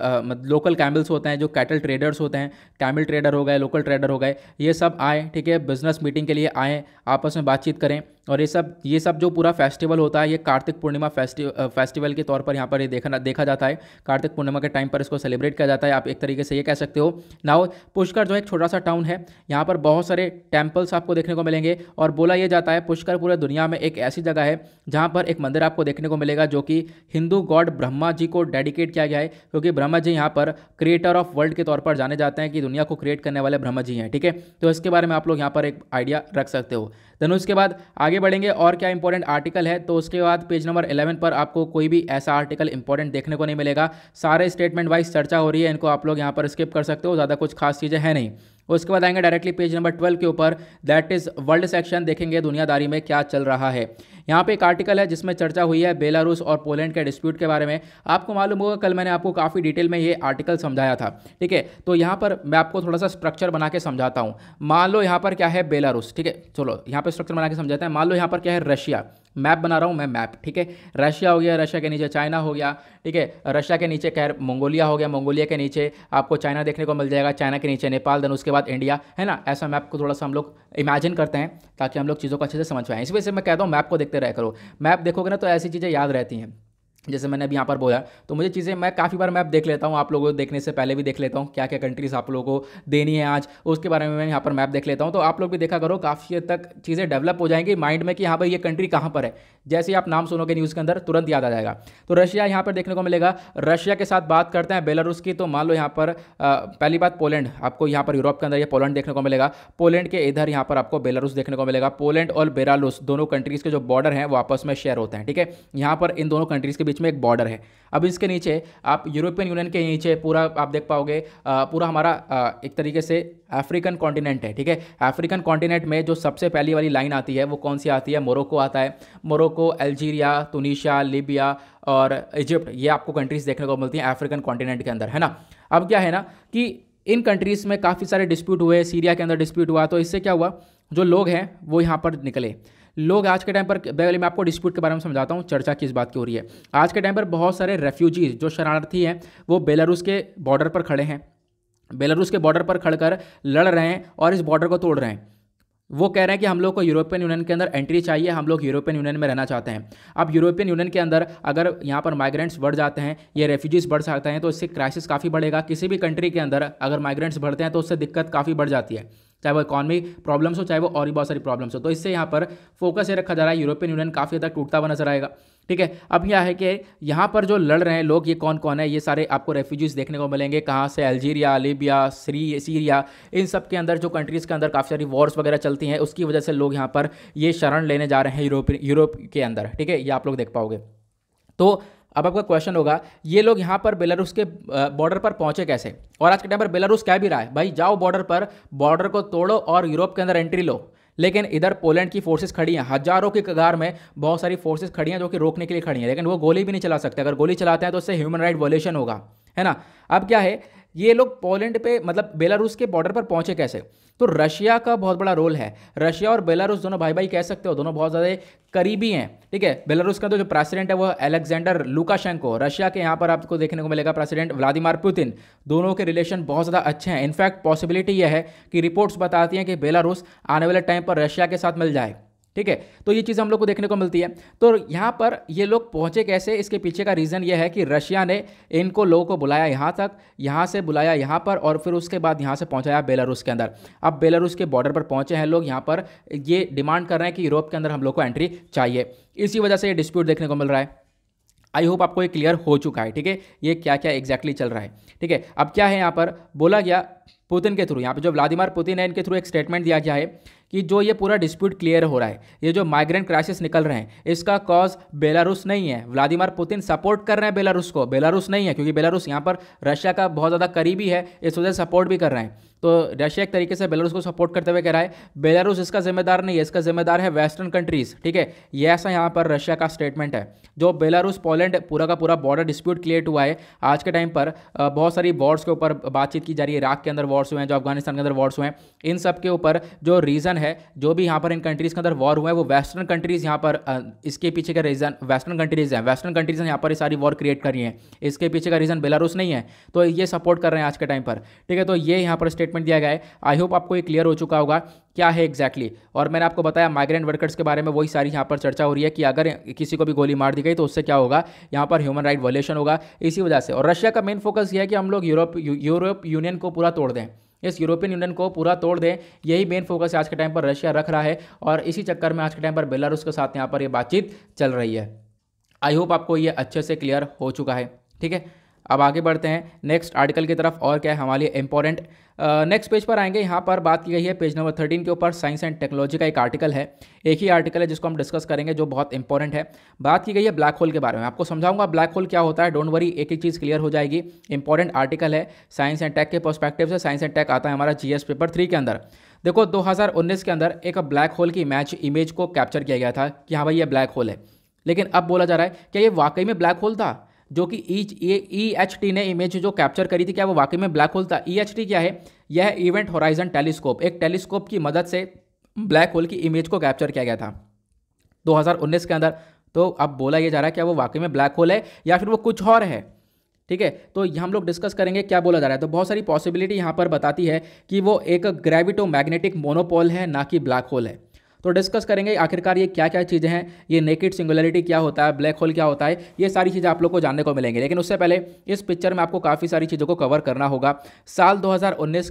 लोकल कैमल्स होते हैं जो कैटल ट्रेडर्स होते हैं कैमल ट्रेडर हो गए लोकल ट्रेडर हो गए ये सब आए ठीक है बिजनेस मीटिंग के लिए आए आपस में बातचीत करें और ये सब ये सब जो पूरा फेस्टिवल होता है ये कार्तिक पूर्णिमा फेस्टि फेस्टिवल के तौर पर यहाँ पर ये देखना देखा जाता है कार्तिक पूर्णिमा के टाइम पर इसको सेलिब्रेट किया जाता है आप एक तरीके से ये कह सकते हो नाउ बताओ पुष्कर जो एक छोटा सा टाउन है यहाँ पर बहुत सारे टेम्पल्स आपको देखने को मिलेंगे और बोला यह जाता है पुष्कर पूरे दुनिया में एक ऐसी जगह है जहाँ पर एक मंदिर आपको देखने को मिलेगा जो कि हिंदू गॉड ब्रह्मा जी को डेडिकेट किया गया है क्योंकि ब्रह्मा जी यहाँ पर क्रिएटर ऑफ वर्ल्ड के तौर पर जाने जाते हैं कि दुनिया को क्रिएट करने वाले ब्रह्मा जी हैं ठीक है तो इसके बारे में आप लोग यहाँ पर एक आइडिया रख सकते हो देन उसके बाद आगे बढ़ेंगे और क्या इंपॉर्टेंट आर्टिकल है तो उसके बाद पेज नंबर इलेवन पर आपको कोई भी ऐसा आर्टिकल इंपॉर्टेंट देखने को नहीं मिलेगा सारे स्टेटमेंट वाइज चर्चा हो रही है इनको आप लोग यहाँ पर स्किप कर सकते हो ज़्यादा कुछ कुछ खास चीज़ें हैं नहीं उसके बाद आएंगे डायरेक्टली पेज नंबर ट्वेल्व के ऊपर दैट इज़ वर्ल्ड सेक्शन देखेंगे दुनियादारी में क्या चल रहा है यहाँ पे एक आर्टिकल है जिसमें चर्चा हुई है बेलारूस और पोलैंड के डिस्प्यूट के बारे में आपको मालूम होगा कल मैंने आपको काफ़ी डिटेल में ये आर्टिकल समझाया था ठीक है तो यहाँ पर मैं आपको थोड़ा सा स्ट्रक्चर बना के समझाता हूँ मान लो यहाँ पर क्या है बेलारूस ठीक है चलो यहाँ पर स्ट्रक्चर बना के समझाते हैं मान लो यहाँ पर क्या है रशिया मैप बना रहा हूँ मैं मैप ठीक है रशिया हो गया रशिया के नीचे चाइना हो गया ठीक है रशिया के नीचे खैर मंगोलिया हो गया मंगोलिया के नीचे आपको चाइना देखने को मिल जाएगा चाइना के नीचे नेपाल देन उसके बाद इंडिया है ना ऐसा मैप को थोड़ा सा हम लोग इमेजिन करते हैं ताकि हम लोग चीज़ों को अच्छे से समझ पाएँ इस वजह से मैं कहता हूँ मैप को देखते रह करो मैप देखोगे ना तो ऐसी चीज़ें याद रहती हैं जैसे मैंने अभी यहाँ पर बोला तो मुझे चीज़ें मैं काफ़ी बार मैप देख लेता हूँ आप लोगों को देखने से पहले भी देख लेता हूँ क्या क्या कंट्रीज़ आप लोगों को देनी है आज उसके बारे में मैं यहाँ पर मैप देख लेता हूँ तो आप लोग भी देखा करो काफ़ी हद तक चीज़ें डेवलप हो जाएंगी माइंड में कि यहाँ पर ये कंट्री कहाँ पर है जैसे ही आप नाम सुनोगे न्यूज़ के अंदर तुरंत याद आ जाएगा तो रशिया यहाँ पर देखने को मिलेगा रशिया के साथ बात करते हैं बेलारूस की तो मान लो यहाँ पर पहली बात पोलैंड आपको यहाँ पर यूरोप के अंदर ये पोलैंड देखने को मिलेगा पोलैंड के इधर यहाँ पर आपको बेलारूस देखने को मिलेगा पोलैंड और बेलारूस दोनों कंट्रीज़ के जो बॉर्डर हैं वो आपस में शेयर होते हैं ठीक है यहाँ पर इन दोनों कंट्रीज़ के बीच में एक बॉर्डर है अब इसके नीचे आप यूरोपियन यूनियन के नीचे पूरा आप देख पाओगे पूरा हमारा एक तरीके से अफ्रीकन कॉन्टिनेंट है ठीक है अफ्रीकन कॉन्टिनेंट में जो सबसे पहली वाली लाइन आती है वो कौन सी आती है मोरोको आता है मोरocco अल्जीरिया तुनिशिया लीबिया और इजिप्ट ये आपको कंट्रीज़ देखने को मिलती हैं अफ्रीकन कॉन्टिनेंट के अंदर है ना अब क्या है ना कि इन कंट्रीज़ में काफ़ी सारे डिस्प्यूट हुए सीरिया के अंदर डिस्प्यूट हुआ तो इससे क्या हुआ जो लोग हैं वो यहाँ पर निकले लोग आज के टाइम पर पहले मैं आपको डिस्प्यूट के बारे में समझाता हूँ चर्चा किस बात की हो रही है आज के टाइम पर बहुत सारे रेफ्यूजीज़ जो शरणार्थी हैं वो बेलारूस के बॉर्डर पर खड़े हैं बेलारूस के बॉर्डर पर खड़कर लड़ रहे हैं और इस बॉर्डर को तोड़ रहे हैं वो कह रहे हैं कि हम लोग को यूरोपियन यूनियन के अंदर एंट्री चाहिए हम लोग यूरोपियन यूनियन में रहना चाहते हैं अब यूरोपियन यूनियन के अंदर अगर यहाँ पर माइग्रेंट्स बढ़ जाते हैं या रेफ्यूजीज़ बढ़ जाते हैं तो इससे क्राइसिस काफ़ी बढ़ेगा किसी भी कंट्री के अंदर अगर माइग्रेंट्स बढ़ते हैं तो उससे दिक्कत काफ़ी बढ़ जाती है चाहे वो इकॉनमी प्रॉब्लम्स हो चाहे वो और भी बहुत सारी प्रॉब्लम्स हो तो इससे यहाँ पर फोकस ये रखा जा रहा है यूरोपियन यूनियन काफ़ी ज़्यादा टूटता हुआ नजर आएगा ठीक है अब यह है कि यहाँ पर जो लड़ रहे हैं लोग ये कौन कौन है ये सारे आपको रेफ्यूजीज़ देखने को मिलेंगे कहाँ से अल्जीरिया लिबिया सीरी सीरिया इन सब के अंदर जो कंट्रीज़ के अंदर काफ़ी सारी वॉर्स वगैरह चलती हैं उसकी वजह से लोग यहाँ पर ये शरण लेने जा रहे हैं यूरोप यूरोप के अंदर ठीक है ये आप लोग देख पाओगे तो अब आपका क्वेश्चन होगा ये लोग यहाँ पर बेलारूस के बॉर्डर पर पहुँचे कैसे और आज के टाइम पर बेलारूस कह भी रहा है भाई जाओ बॉर्डर पर बॉर्डर को तोड़ो और यूरोप के अंदर एंट्री लो लेकिन इधर पोलैंड की फोर्सेस खड़ी हैं हजारों की कगार में बहुत सारी फोर्सेस खड़ी हैं जो कि रोकने के लिए खड़ी हैं लेकिन वो गोली भी नहीं चला सकते अगर गोली चलाते हैं तो उससे ह्यूमन राइट वॉल्यूशन होगा है ना अब क्या है ये लोग पोलैंड पे मतलब बेलारूस के बॉर्डर पर पहुंचे कैसे तो रशिया का बहुत बड़ा रोल है रशिया और बेलारूस दोनों भाई भाई कह सकते हो दोनों बहुत ज़्यादा करीबी हैं ठीक है बेलारूस का तो जो प्रेसिडेंट है वो अलेक्जेंडर लुकाशेंको रशिया के यहाँ पर आपको देखने को मिलेगा प्रेसिडेंट व्लादिमिर पुतिन दोनों के रिलेशन बहुत ज़्यादा अच्छे हैं इनफैक्ट पॉसिबिलिटी यह है कि रिपोर्ट्स बताती हैं कि बेलारूस आने वाले टाइम पर रशिया के साथ मिल जाए ठीक है तो ये चीज़ हम लोग को देखने को मिलती है तो यहाँ पर ये लोग पहुँचे कैसे इसके पीछे का रीज़न ये है कि रशिया ने इनको लोगों को बुलाया यहाँ तक यहाँ से बुलाया यहाँ पर और फिर उसके बाद यहाँ से पहुँचाया बेलारूस के अंदर अब बेलारूस के बॉर्डर पर पहुँचे हैं लोग यहाँ पर ये डिमांड कर रहे हैं कि यूरोप के अंदर हम लोग को एंट्री चाहिए इसी वजह से ये डिस्प्यूट देखने को मिल रहा है आई होप आपको ये क्लियर हो चुका है ठीक है ये क्या क्या एग्जैक्टली exactly चल रहा है ठीक है अब क्या है यहाँ पर बोला गया पुतिन के थ्रू यहाँ पे जो व्लादिमिर पुतिन है इनके थ्रू एक स्टेटमेंट दिया गया है कि जो ये पूरा डिस्प्यूट क्लियर हो रहा है ये जो माइग्रेंट क्राइसिस निकल रहे हैं इसका कॉज बेलारूस नहीं है व्लादिमिर पुतिन सपोर्ट कर रहे हैं बेलारूस को बेलारूस नहीं है क्योंकि बेलारूस यहाँ पर रशिया का बहुत ज़्यादा करीबी है इस वजह से सपोर्ट भी कर रहे हैं तो रशिया एक तरीके से बेलारूस को सपोर्ट करते हुए कह रहा है बेलारूस इसका जिम्मेदार नहीं है इसका जिम्मेदार है वेस्टर्न कंट्रीज़ ठीक है ये ऐसा यहाँ पर रशिया का स्टेटमेंट है जो बेलारूस पोलैंड पूरा का पूरा बॉर्डर डिस्प्यूट क्रिएट हुआ है आज के टाइम पर बहुत सारी वॉर्स के ऊपर बातचीत की जा रही है इराक के अंदर वॉर्स हुए हैं जो अफगानिस्तान के अंदर वॉर्स हुए हैं इन सब के ऊपर जो रीज़न है जो भी यहाँ पर इन कंट्रीज़ के अंदर वॉर हुए हैं वो वेस्टर्न कंट्रीज़ यहाँ पर इसके पीछे का रीज़न वेस्टर्न कंट्रीज़ हैं वेस्टर्न कंट्रीज़ ने यहाँ पर सारी वॉर क्रिएट करी है इसके पीछे का रीज़न बेलारूस नहीं है तो ये सपोर्ट कर रहे हैं आज के टाइम पर ठीक है तो ये यहाँ पर स्टेट स्टेटमेंट दिया गया है आई होप आपको ये क्लियर हो चुका होगा क्या है एग्जैक्टली exactly? और मैंने आपको बताया माइग्रेंट वर्कर्स के बारे में वही सारी यहाँ पर चर्चा हो रही है कि अगर किसी को भी गोली मार दी गई तो उससे क्या होगा यहाँ पर ह्यूमन राइट वायलेशन होगा इसी वजह से और रशिया का मेन फोकस यह है कि हम लोग यूरोप यूरोप यूनियन को पूरा तोड़ दें इस यूरोपियन यूनियन को पूरा तोड़ दें यही मेन फोकस आज के टाइम पर रशिया रख रहा है और इसी चक्कर में आज के टाइम पर बेलारूस के साथ यहाँ पर ये बातचीत चल रही है आई होप आपको ये अच्छे से क्लियर हो चुका है ठीक है अब आगे बढ़ते हैं नेक्स्ट आर्टिकल की तरफ और क्या है हमारे लिए इंपॉर्टेंट नेक्स्ट पेज पर आएंगे यहाँ पर बात की गई है पेज नंबर थर्टीन के ऊपर साइंस एंड टेक्नोलॉजी का एक आर्टिकल है एक ही आर्टिकल है जिसको हम डिस्कस करेंगे जो बहुत इंपॉर्टेंट है बात की गई है ब्लैक होल के बारे में आपको समझाऊंगा ब्लैक होल क्या होता है डोंट वरी एक एक चीज़ क्लियर हो जाएगी इंपॉर्टेंट आर्टिकल है साइंस एंड टेक के परस्पेक्टिव से साइंस एंड टेक आता है हमारा जी पेपर थ्री के अंदर देखो दो के अंदर एक ब्लैक होल की मैच इमेज को कैप्चर किया गया था कि हाँ भाई ये ब्लैक होल है लेकिन अब बोला जा रहा है क्या ये वाकई में ब्लैक होल था जो कि ई एच टी ने इमेज जो कैप्चर करी थी क्या वो वाकई में ब्लैक होल था ई एच टी क्या है यह इवेंट होराइजन टेलीस्कोप एक टेलीस्कोप की मदद से ब्लैक होल की इमेज को कैप्चर किया गया था 2019 के अंदर तो अब बोला यह जा रहा है क्या वो वाकई में ब्लैक होल है या फिर वो कुछ और है ठीक है तो हम लोग डिस्कस करेंगे क्या बोला जा रहा है तो बहुत सारी पॉसिबिलिटी यहाँ पर बताती है कि वो एक ग्रेविटो मैग्नेटिक मोनोपोल है ना कि ब्लैक होल है तो डिस्कस करेंगे आखिरकार ये क्या क्या चीज़ें हैं ये नेकेड सिंगुलरिटी क्या होता है ब्लैक होल क्या होता है ये सारी चीज़ें आप लोग को जानने को मिलेंगे लेकिन उससे पहले इस पिक्चर में आपको काफ़ी सारी चीज़ों को कवर करना होगा साल दो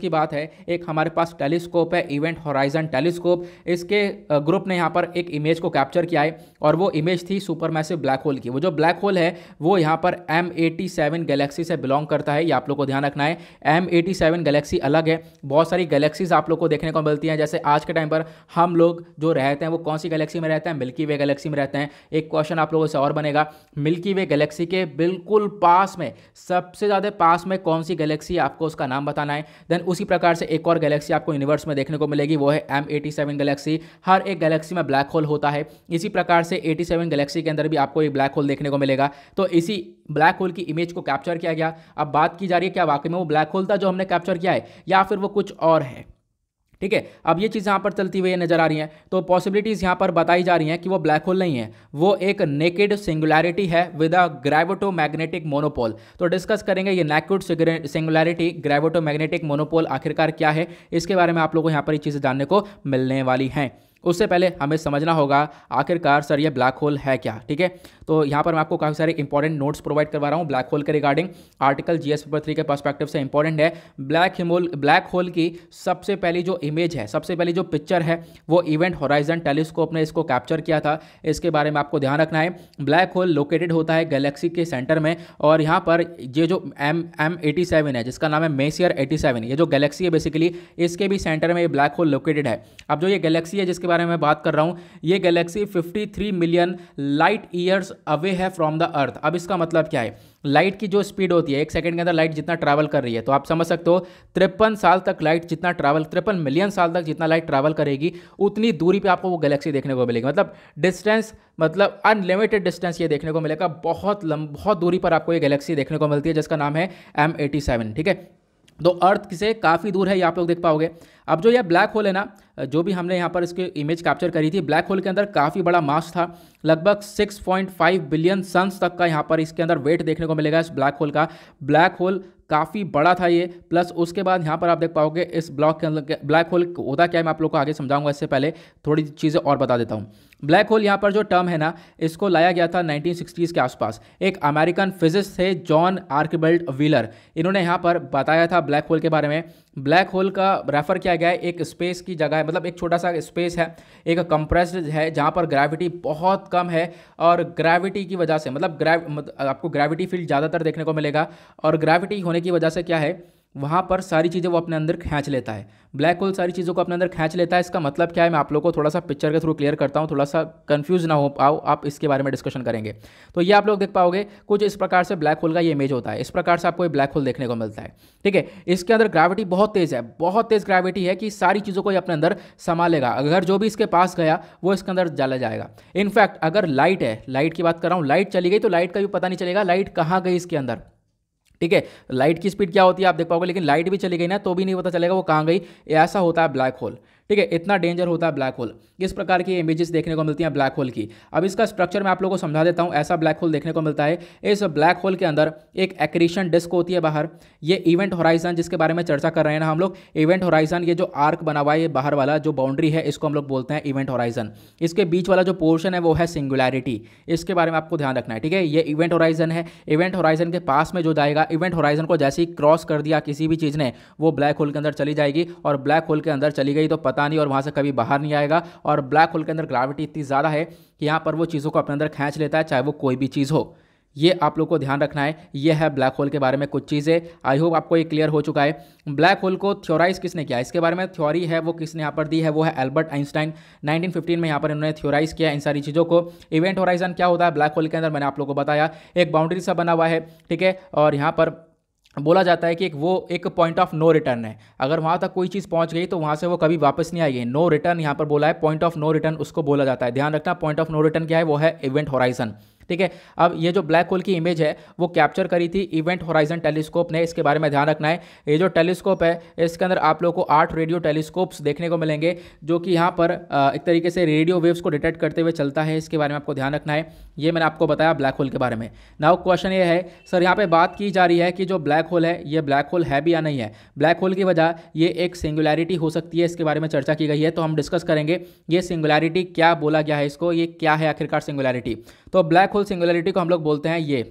की बात है एक हमारे पास टेलीस्कोप है इवेंट हॉराइजन टेलीस्कोप इसके ग्रुप ने यहाँ पर एक इमेज को कैप्चर किया है और वो इमेज थी सुपर मैसिव ब्लैक होल की वो जो ब्लैक होल है वो यहाँ पर एम एटी सेवन गैलेक्सी से बिलोंग करता है ये आप लोग को ध्यान रखना है एम एटी सेवन गैलेक्सी अलग है बहुत सारी गैलेक्सीज आप लोग को देखने को मिलती हैं जैसे आज के टाइम पर हम लोग जो रहते हैं वो कौन सी गैलेक्सी में रहते हैं मिल्की वे गैलेक्सी में रहते हैं एक क्वेश्चन आप लोगों से और बनेगा मिल्की वे गैलेक्सी के बिल्कुल पास में सबसे ज़्यादा पास में कौन सी गैलेक्सी आपको उसका नाम बताना है देन उसी प्रकार से एक और गैलेक्सी आपको यूनिवर्स में देखने को मिलेगी वो है एम एटी सेवन गैलेक्सी हर एक गैलेक्सी में ब्लैक होल होता है इसी प्रकार से एटी सेवन गैलेक्सी के अंदर भी आपको एक ब्लैक होल देखने को मिलेगा तो इसी ब्लैक होल की इमेज को कैप्चर किया गया अब बात की जा रही है क्या वाकई में वो ब्लैक होल था जो हमने कैप्चर किया है या फिर वो कुछ और है ठीक है अब ये चीज़ यहाँ पर चलती हुई नजर आ रही है तो पॉसिबिलिटीज़ यहाँ पर बताई जा रही हैं कि वो ब्लैक होल नहीं है वो एक नेकेड सिंगुलैरिटी है विद अ मैग्नेटिक मोनोपोल तो डिस्कस करेंगे ये सिंगुलरिटी सिंगुलैरिटी मैग्नेटिक मोनोपोल आखिरकार क्या है इसके बारे में आप लोगों को यहाँ पर ये चीज़ें जानने को मिलने वाली हैं उससे पहले हमें समझना होगा आखिरकार सर यह ब्लैक होल है क्या ठीक है तो यहाँ पर मैं आपको काफ़ी सारे इंपॉर्टेंट नोट्स प्रोवाइड करवा रहा हूँ ब्लैक होल के regarding article G S paper three के पर्सपेक्टिव से इंपॉर्टेंट है ब्लैक हिमोल ब्लैक होल की सबसे पहली जो इमेज है सबसे पहली जो पिक्चर है वो इवेंट होराइजन टेलीस्कोप ने इसको कैप्चर किया था इसके बारे में आपको ध्यान रखना है ब्लैक होल लोकेटेड होता है गैलेक्सी के सेंटर में और यहाँ पर ये जो एम एम एटी सेवन है जिसका नाम है मेसियर एटी सेवन ये जो गैलेक्सी है बेसिकली इसके भी सेंटर में ये ब्लैक होल लोकेटेड है अब जो ये गैलेक्सी है जिसके बारे में बात कर रहा हूँ ये galaxy 53 million light years away है फ्रॉम द अर्थ अब इसका मतलब क्या है लाइट की जो स्पीड होती है एक सेकंड के अंदर लाइट जितना ट्रैवल कर रही है तो आप समझ सकते हो तिरपन साल तक लाइट जितना ट्रैवल तिरपन मिलियन साल तक जितना लाइट ट्रैवल करेगी उतनी दूरी पे आपको वो गैलेक्सी देखने को मिलेगी मतलब डिस्टेंस मतलब अनलिमिटेड डिस्टेंस ये देखने को मिलेगा बहुत लंब बहुत दूरी पर आपको ये गैलेक्सी देखने को मिलती है जिसका नाम है एम ठीक है तो अर्थ से काफ़ी दूर है ये आप लोग देख पाओगे अब जो यह ब्लैक होल है ना जो भी हमने यहाँ पर इसके इमेज कैप्चर करी थी ब्लैक होल के अंदर काफ़ी बड़ा मास था लगभग 6.5 बिलियन सन्स तक का यहाँ पर इसके अंदर वेट देखने को मिलेगा इस ब्लैक होल का ब्लैक होल काफ़ी बड़ा था ये प्लस उसके बाद यहाँ पर आप देख पाओगे इस ब्लॉक के अंदर ब्लैक होल होता क्या है मैं आप लोग को आगे समझाऊंगा इससे पहले थोड़ी चीज़ें और बता देता हूँ ब्लैक होल यहाँ पर जो टर्म है ना इसको लाया गया था 1960s के आसपास एक अमेरिकन फिजिस्ट थे जॉन आर्कबेल्ट व्हीलर इन्होंने यहाँ पर बताया था ब्लैक होल के बारे में ब्लैक होल का रेफर किया गया है एक स्पेस की जगह है मतलब एक छोटा सा स्पेस है एक कंप्रेस्ड है जहाँ पर ग्रेविटी बहुत कम है और ग्रेविटी की वजह से मतलब ग्रेव मतलब आपको ग्रेविटी फील्ड ज़्यादातर देखने को मिलेगा और ग्रेविटी होने की वजह से क्या है वहाँ पर सारी चीज़ें वो अपने अंदर खींच लेता है ब्लैक होल सारी चीज़ों को अपने अंदर खींच लेता है इसका मतलब क्या है मैं आप लोग को थोड़ा सा पिक्चर के थ्रू क्लियर करता हूँ थोड़ा सा कंफ्यूज ना हो पाओ आप इसके बारे में डिस्कशन करेंगे तो ये आप लोग देख पाओगे कुछ इस प्रकार से ब्लैक होल का ये इमेज होता है इस प्रकार से आपको ये ब्लैक होल देखने को मिलता है ठीक है इसके अंदर ग्राविटी बहुत तेज़ है बहुत तेज़ ग्राविटी है कि सारी चीज़ों को ये अपने अंदर संभालेगा अगर जो भी इसके पास गया वो इसके अंदर डाला जाएगा इनफैक्ट अगर लाइट है लाइट की बात कर रहा हूँ लाइट चली गई तो लाइट का भी पता नहीं चलेगा लाइट कहाँ गई इसके अंदर ठीक है लाइट की स्पीड क्या होती है आप देख पाओगे लेकिन लाइट भी चली गई ना तो भी नहीं पता चलेगा वो कहाँ गई ऐसा होता है ब्लैक होल ठीक है इतना डेंजर होता है ब्लैक होल इस प्रकार की इमेजेस देखने को मिलती हैं ब्लैक होल की अब इसका स्ट्रक्चर मैं आप लोगों को समझा देता हूँ ऐसा ब्लैक होल देखने को मिलता है इस ब्लैक होल के अंदर एक एक्रीशन डिस्क होती है बाहर ये इवेंट होराइजन जिसके बारे में चर्चा कर रहे हैं ना हम लोग इवेंट होराइजन ये जो आर्क बना हुआ है बाहर वाला जो बाउंड्री है इसको हम लोग बोलते हैं इवेंट होराइजन इसके बीच वाला जो पोर्शन है वो है सिंगुलैरिटी इसके बारे में आपको ध्यान रखना है ठीक है ये इवेंट होराइजन है इवेंट होराइजन के पास में जो जाएगा इवेंट होराइजन को जैसे ही क्रॉस कर दिया किसी भी चीज़ ने वो ब्लैक होल के अंदर चली जाएगी और ब्लैक होल के अंदर चली गई तो पता नहीं और वहाँ से कभी बाहर नहीं आएगा और ब्लैक होल के अंदर ग्राविटी इतनी ज़्यादा है कि यहाँ पर वो चीज़ों को अपने अंदर खींच लेता है चाहे वो कोई भी चीज़ हो ये आप लोग को ध्यान रखना है ये है ब्लैक होल के बारे में कुछ चीज़ें आई होप आपको ये क्लियर हो चुका है ब्लैक होल को थ्योराइज किसने किया इसके बारे में थ्योरी है वो किसने यहाँ पर दी है वो है एल्बर्ट आइंस्टाइन 1915 में यहाँ पर इन्होंने थ्योराइज किया इन सारी चीज़ों को इवेंट होराइजन क्या होता है ब्लैक होल के अंदर मैंने आप लोग को बताया एक बाउंड्री सा बना हुआ है ठीक है और यहाँ पर बोला जाता है कि एक वो एक पॉइंट ऑफ नो रिटर्न है अगर वहाँ तक कोई चीज़ पहुँच गई तो वहाँ से वो कभी वापस नहीं आएगी नो रिटर्न यहाँ पर बोला है पॉइंट ऑफ नो रिटर्न उसको बोला जाता है ध्यान रखना पॉइंट ऑफ नो रिटर्न क्या है वो है इवेंट होराइजन ठीक है अब ये जो ब्लैक होल की इमेज है वो कैप्चर करी थी इवेंट होराइजन टेलीस्कोप ने इसके बारे में ध्यान रखना है ये जो टेलीस्कोप है इसके अंदर आप लोग को आठ रेडियो टेलीस्कोप्स देखने को मिलेंगे जो कि यहाँ पर एक तरीके से रेडियो वेव्स को डिटेक्ट करते हुए चलता है इसके बारे में आपको ध्यान रखना है ये मैंने आपको बताया ब्लैक होल के बारे में नाउ क्वेश्चन ये है सर यहाँ पे बात की जा रही है कि जो ब्लैक होल है ये ब्लैक होल है भी या नहीं है ब्लैक होल की वजह ये एक सिंगुलैरिटी हो सकती है इसके बारे में चर्चा की गई है तो हम डिस्कस करेंगे ये सिंगुलैरिटी क्या बोला गया है इसको ये क्या है आखिरकार सिंगुलैरिटी तो ब्लैक होल सिंगुलैरिटी को हम लोग बोलते हैं ये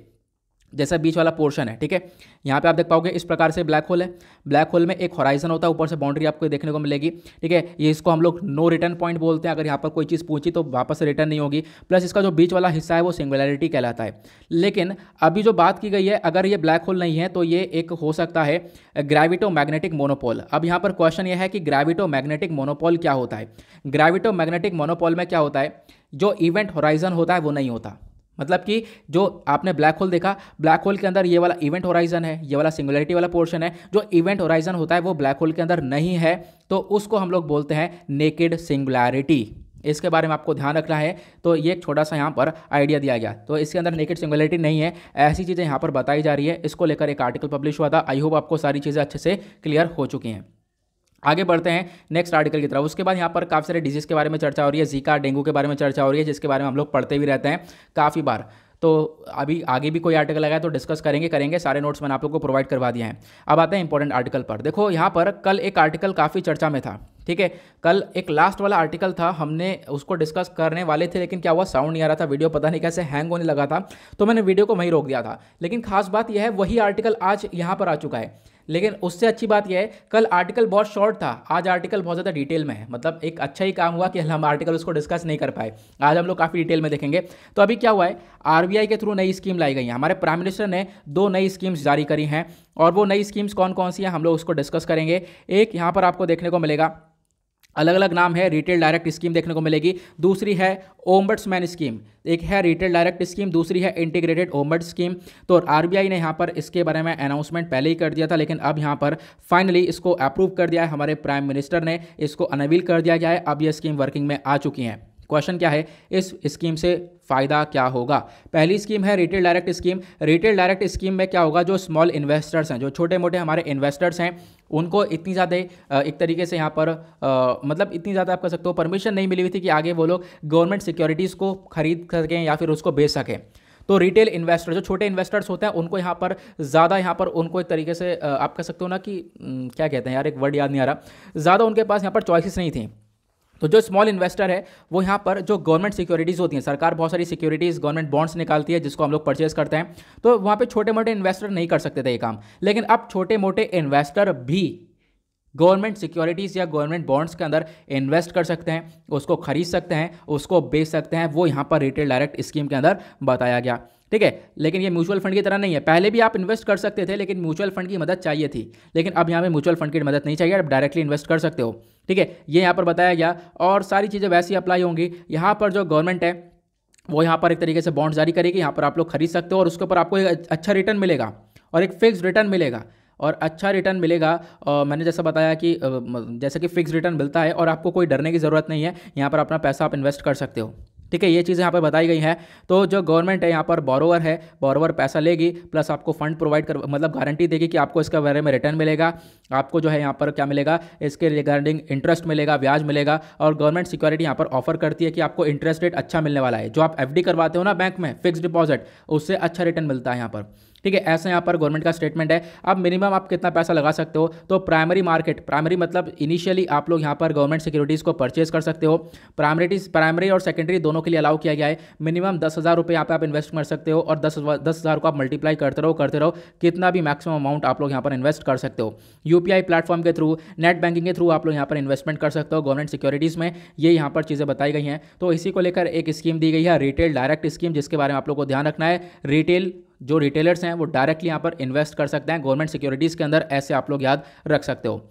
जैसा बीच वाला पोर्शन है ठीक है यहाँ पे आप देख पाओगे इस प्रकार से ब्लैक होल है ब्लैक होल में एक होराइजन होता है ऊपर से बाउंड्री आपको देखने को मिलेगी ठीक है ये इसको हम लोग नो रिटर्न पॉइंट बोलते हैं अगर यहाँ पर कोई चीज़ पूछी तो वापस रिटर्न नहीं होगी प्लस इसका जो बीच वाला हिस्सा है वो सिंगुलरिटी कहलाता है लेकिन अभी जो बात की गई है अगर ये ब्लैक होल नहीं है तो ये एक हो सकता है ग्रेविटो मैग्नेटिक मोनोपोल अब यहाँ पर क्वेश्चन यह है कि ग्रेविटो मैग्नेटिक मोनोपोल क्या होता है ग्रेविटो मैग्नेटिक मोनोपोल में क्या होता है जो इवेंट होराइजन होता है वो नहीं होता मतलब कि जो आपने ब्लैक होल देखा ब्लैक होल के अंदर ये वाला इवेंट होराइजन है ये वाला सिंगुलरिटी वाला पोर्शन है जो इवेंट होराइजन होता है वो ब्लैक होल के अंदर नहीं है तो उसको हम लोग बोलते हैं नेकेड सिंगुलैरिटी इसके बारे में आपको ध्यान रखना है तो ये एक छोटा सा यहाँ पर आइडिया दिया गया तो इसके अंदर नेकेड सिंगुलरिटी नहीं है ऐसी चीज़ें यहाँ पर बताई जा रही है इसको लेकर एक आर्टिकल पब्लिश हुआ था आई होप आपको सारी चीज़ें अच्छे से क्लियर हो चुकी हैं आगे बढ़ते हैं नेक्स्ट आर्टिकल की तरफ उसके बाद यहाँ पर काफ़ी सारे डिजीज़ के बारे में चर्चा हो रही है जीका डेंगू के बारे में चर्चा हो रही है जिसके बारे में हम लोग पढ़ते भी रहते हैं काफ़ी बार तो अभी आगे भी कोई आर्टिकल आएगा तो डिस्कस करेंगे करेंगे सारे नोट्स मैंने आप लोग को प्रोवाइड करवा दिए हैं अब आते हैं इंपॉर्टेंट आर्टिकल पर देखो यहाँ पर कल एक आर्टिकल काफ़ी चर्चा में था ठीक है कल एक लास्ट वाला आर्टिकल था हमने उसको डिस्कस करने वाले थे लेकिन क्या हुआ साउंड नहीं आ रहा था वीडियो पता नहीं कैसे हैंग होने लगा था तो मैंने वीडियो को वहीं रोक दिया था लेकिन खास बात यह है वही आर्टिकल आज यहाँ पर आ चुका है लेकिन उससे अच्छी बात यह है कल आर्टिकल बहुत शॉर्ट था आज आर्टिकल बहुत ज़्यादा डिटेल में है मतलब एक अच्छा ही काम हुआ कि हम आर्टिकल उसको डिस्कस नहीं कर पाए आज हम लोग काफ़ी डिटेल में देखेंगे तो अभी क्या हुआ है आर के थ्रू नई स्कीम लाई गई है हमारे प्राइम मिनिस्टर ने दो नई स्कीम्स जारी करी हैं और वो नई स्कीम्स कौन कौन सी हैं हम लोग उसको डिस्कस करेंगे एक यहाँ पर आपको देखने को मिलेगा अलग अलग नाम है रिटेल डायरेक्ट स्कीम देखने को मिलेगी दूसरी है मैन स्कीम एक है रिटेल डायरेक्ट स्कीम दूसरी है इंटीग्रेटेड ओम्बर्ट स्कीम तो आरबीआई ने यहाँ पर इसके बारे में अनाउंसमेंट पहले ही कर दिया था लेकिन अब यहाँ पर फाइनली इसको अप्रूव कर दिया है हमारे प्राइम मिनिस्टर ने इसको अनवील कर दिया गया है अब यह स्कीम वर्किंग में आ चुकी हैं क्वेश्चन क्या है इस स्कीम से फ़ायदा क्या होगा पहली स्कीम है retail direct scheme retail direct scheme में क्या होगा जो स्मॉल इन्वेस्टर्स हैं जो छोटे मोटे हमारे इन्वेस्टर्स हैं उनको इतनी ज़्यादा एक तरीके से यहाँ पर आ, मतलब इतनी ज़्यादा आप कह सकते हो परमिशन नहीं मिली हुई थी कि आगे वो लोग गवर्नमेंट सिक्योरिटीज़ को खरीद सकें या फिर उसको बेच सकें तो रिटेल इन्वेस्टर जो छोटे इन्वेस्टर्स होते हैं उनको यहाँ पर ज़्यादा यहाँ पर उनको एक तरीके से आप कह सकते हो ना कि क्या कहते हैं यार एक वर्ड याद नहीं आ रहा ज़्यादा उनके पास यहाँ पर चॉइसेस नहीं थी तो जो स्मॉल इन्वेस्टर है वो यहाँ पर जो गवर्नमेंट सिक्योरिटीज़ होती हैं सरकार बहुत सारी सिक्योरिटीज़ गवर्नमेंट बॉन्ड्स निकालती है जिसको हम लोग परचेज करते हैं तो वहाँ पे छोटे मोटे इन्वेस्टर नहीं कर सकते थे ये काम लेकिन अब छोटे मोटे इन्वेस्टर भी गवर्नमेंट सिक्योरिटीज़ या गवर्नमेंट बॉन्ड्स के अंदर इन्वेस्ट कर सकते हैं उसको खरीद सकते हैं उसको बेच सकते हैं वो यहाँ पर रिटेल डायरेक्ट स्कीम के अंदर बताया गया ठीक है लेकिन ये म्यूचुअल फंड की तरह नहीं है पहले भी आप इन्वेस्ट कर सकते थे लेकिन म्यूचुअल फंड की मदद चाहिए थी लेकिन अब यहाँ पे म्यूचुअल फंड की मदद नहीं चाहिए आप डायरेक्टली इन्वेस्ट कर सकते हो ठीक है ये यहाँ पर बताया गया और सारी चीज़ें वैसी अप्लाई होंगी यहाँ पर जो गवर्नमेंट है वो यहाँ पर एक तरीके से बॉन्ड जारी करेगी यहाँ पर आप लोग खरीद सकते हो और उसके ऊपर आपको एक अच्छा रिटर्न मिलेगा और एक फिक्स रिटर्न मिलेगा और अच्छा रिटर्न मिलेगा और मैंने जैसा बताया कि जैसे कि फिक्स रिटर्न मिलता है और आपको कोई डरने की ज़रूरत नहीं है यहाँ पर अपना पैसा आप इन्वेस्ट कर सकते हो ठीक है ये चीज़ यहाँ पर बताई गई है तो जो गवर्नमेंट है यहाँ पर बोरोवर है बोरोवर पैसा लेगी प्लस आपको फंड प्रोवाइड कर मतलब गारंटी देगी कि आपको इसके बारे में रिटर्न मिलेगा आपको जो है यहाँ पर क्या मिलेगा इसके रिगार्डिंग इंटरेस्ट मिलेगा ब्याज मिलेगा और गवर्नमेंट सिक्योरिटी यहाँ पर ऑफर करती है कि आपको इंटरेस्ट रेट अच्छा मिलने वाला है जो आप एफ करवाते हो ना बैंक में फिक्स डिपॉजिट उससे अच्छा रिटर्न मिलता है यहाँ पर ठीक है ऐसे यहाँ पर गवर्नमेंट का स्टेटमेंट है अब मिनिमम आप कितना पैसा लगा सकते हो तो प्राइमरी मार्केट प्राइमरी मतलब इनिशियली आप लोग यहाँ पर गवर्नमेंट सिक्योरिटीज़ को परचेज कर सकते हो प्राइमरीज प्राइमरी और सेकेंडरी दोनों के लिए अलाउ किया गया है मिनिमम दस हज़ार रुपये यहाँ पर आप इन्वेस्ट कर सकते हो और दस दस हज़ार को आप मल्टीप्लाई करते रहो करते रहो कितना भी मैक्सिमम अमाउंट आप लोग यहाँ पर इन्वेस्ट कर सकते हो यू प्लेटफॉर्म के थ्रू नेट बैंकिंग के थ्रू आप लोग यहाँ पर इन्वेस्टमेंट कर सकते हो गवर्नमेंट सिक्योरिटीज़ में ये यहाँ पर चीज़ें बताई गई हैं तो इसी को लेकर एक स्कीम दी गई है रिटेल डायरेक्ट स्कीम जिसके बारे में आप लोग को ध्यान रखना है रिटेल जो रिटेलर्स हैं वो डायरेक्टली यहाँ पर इन्वेस्ट कर सकते हैं गवर्नमेंट सिक्योरिटीज़ के अंदर ऐसे आप लोग याद रख सकते हो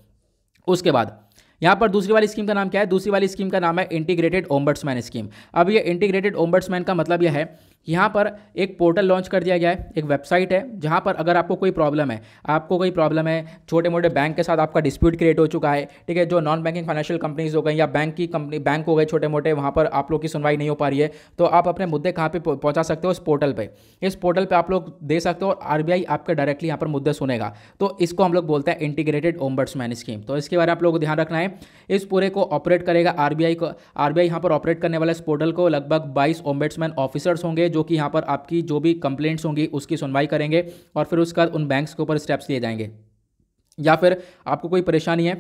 उसके बाद यहाँ पर दूसरी वाली स्कीम का नाम क्या है दूसरी वाली स्कीम का नाम है इंटीग्रेटेड ओम्बर्ट्समैन स्कीम अब ये इंटीग्रेटेड ओम्बर्ट्समैन का मतलब यह है यहाँ पर एक पोर्टल लॉन्च कर दिया गया है एक वेबसाइट है जहाँ पर अगर आपको कोई प्रॉब्लम है आपको कोई प्रॉब्लम है छोटे मोटे बैंक के साथ आपका डिस्प्यूट क्रिएट हो चुका है ठीक है जो नॉन बैंकिंग फाइनेंशियल कंपनीज हो गई या बैंक की कंपनी बैंक हो गए छोटे मोटे वहाँ पर आप लोग की सुनवाई नहीं हो पा रही है तो आप अपने मुद्दे कहाँ पर पहुँचा सकते हो इस पोर्टल पर इस पोर्टल पर आप लोग दे सकते हो और आर आपके डायरेक्टली यहाँ पर मुद्दे सुनेगा तो इसको हम लोग बोलते हैं इंटीग्रेटेड ओम्बर्ट्समैन स्कीम तो इसके बारे में आप लोग को ध्यान रखना है इस पूरे को ऑपरेट करेगा आर को आरबीआई यहाँ पर ऑपरेट करने वाला इस पोर्टल को लगभग बाईस ओम्बेट्समैन ऑफिसर्स होंगे जो कि यहाँ पर आपकी जो भी कंप्लेंट्स होंगी उसकी सुनवाई करेंगे और फिर उसके बाद उन बैंक्स के ऊपर स्टेप्स लिए जाएंगे या फिर आपको कोई परेशानी है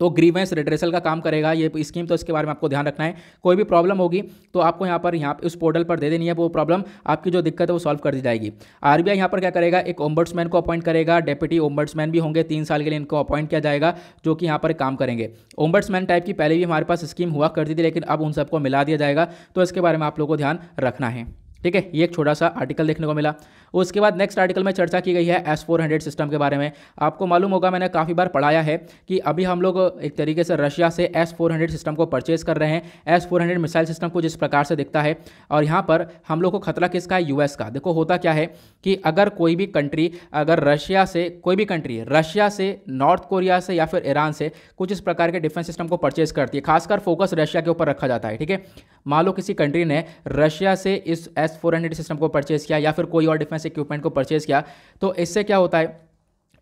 तो ग्रीवेंस रिड्रेसल का काम करेगा ये स्कीम तो इसके बारे में आपको ध्यान रखना है कोई भी प्रॉब्लम होगी तो आपको यहाँ पर यहाँ उस पोर्टल पर दे देनी है वो प्रॉब्लम आपकी जो दिक्कत है वो सॉल्व कर दी जाएगी आरबीआई बी यहाँ पर क्या करेगा एक ओम्बर्ट्समैन को अपॉइंट करेगा डेप्यूटी ओम्बर्ट्समैन भी होंगे तीन साल के लिए इनको अपॉइंट किया जाएगा जो कि यहाँ पर काम करेंगे ओम्बर्ट्समैन टाइप की पहले भी हमारे पास स्कीम हुआ करती थी लेकिन अब उन सबको मिला दिया जाएगा तो इसके बारे में आप लोगों को ध्यान रखना है ठीक है ये एक छोटा सा आर्टिकल देखने को मिला उसके बाद नेक्स्ट आर्टिकल में चर्चा की गई है एस फोर हंड्रेड सिस्टम के बारे में आपको मालूम होगा मैंने काफ़ी बार पढ़ाया है कि अभी हम लोग एक तरीके से रशिया से एस फोर हंड्रेड सिस्टम को परचेज कर रहे हैं S four hundred missile system को जिस प्रकार से दिखता है और यहाँ पर हम लोग को खतरा किसका है यूएस का देखो होता क्या है कि अगर कोई भी कंट्री अगर रशिया से कोई भी कंट्री रशिया से नॉर्थ कोरिया से या फिर ईरान से कुछ इस प्रकार के डिफेंस सिस्टम को परचेज करती है खासकर फोकस रशिया के ऊपर रखा जाता है ठीक है मान लो किसी कंट्री ने रशिया से इस एस फोर हंड्रेड सिस्टम को परचेज किया या फिर कोई और डिफेंस इस इक्विपमेंट को परचेज़ किया तो इससे क्या होता है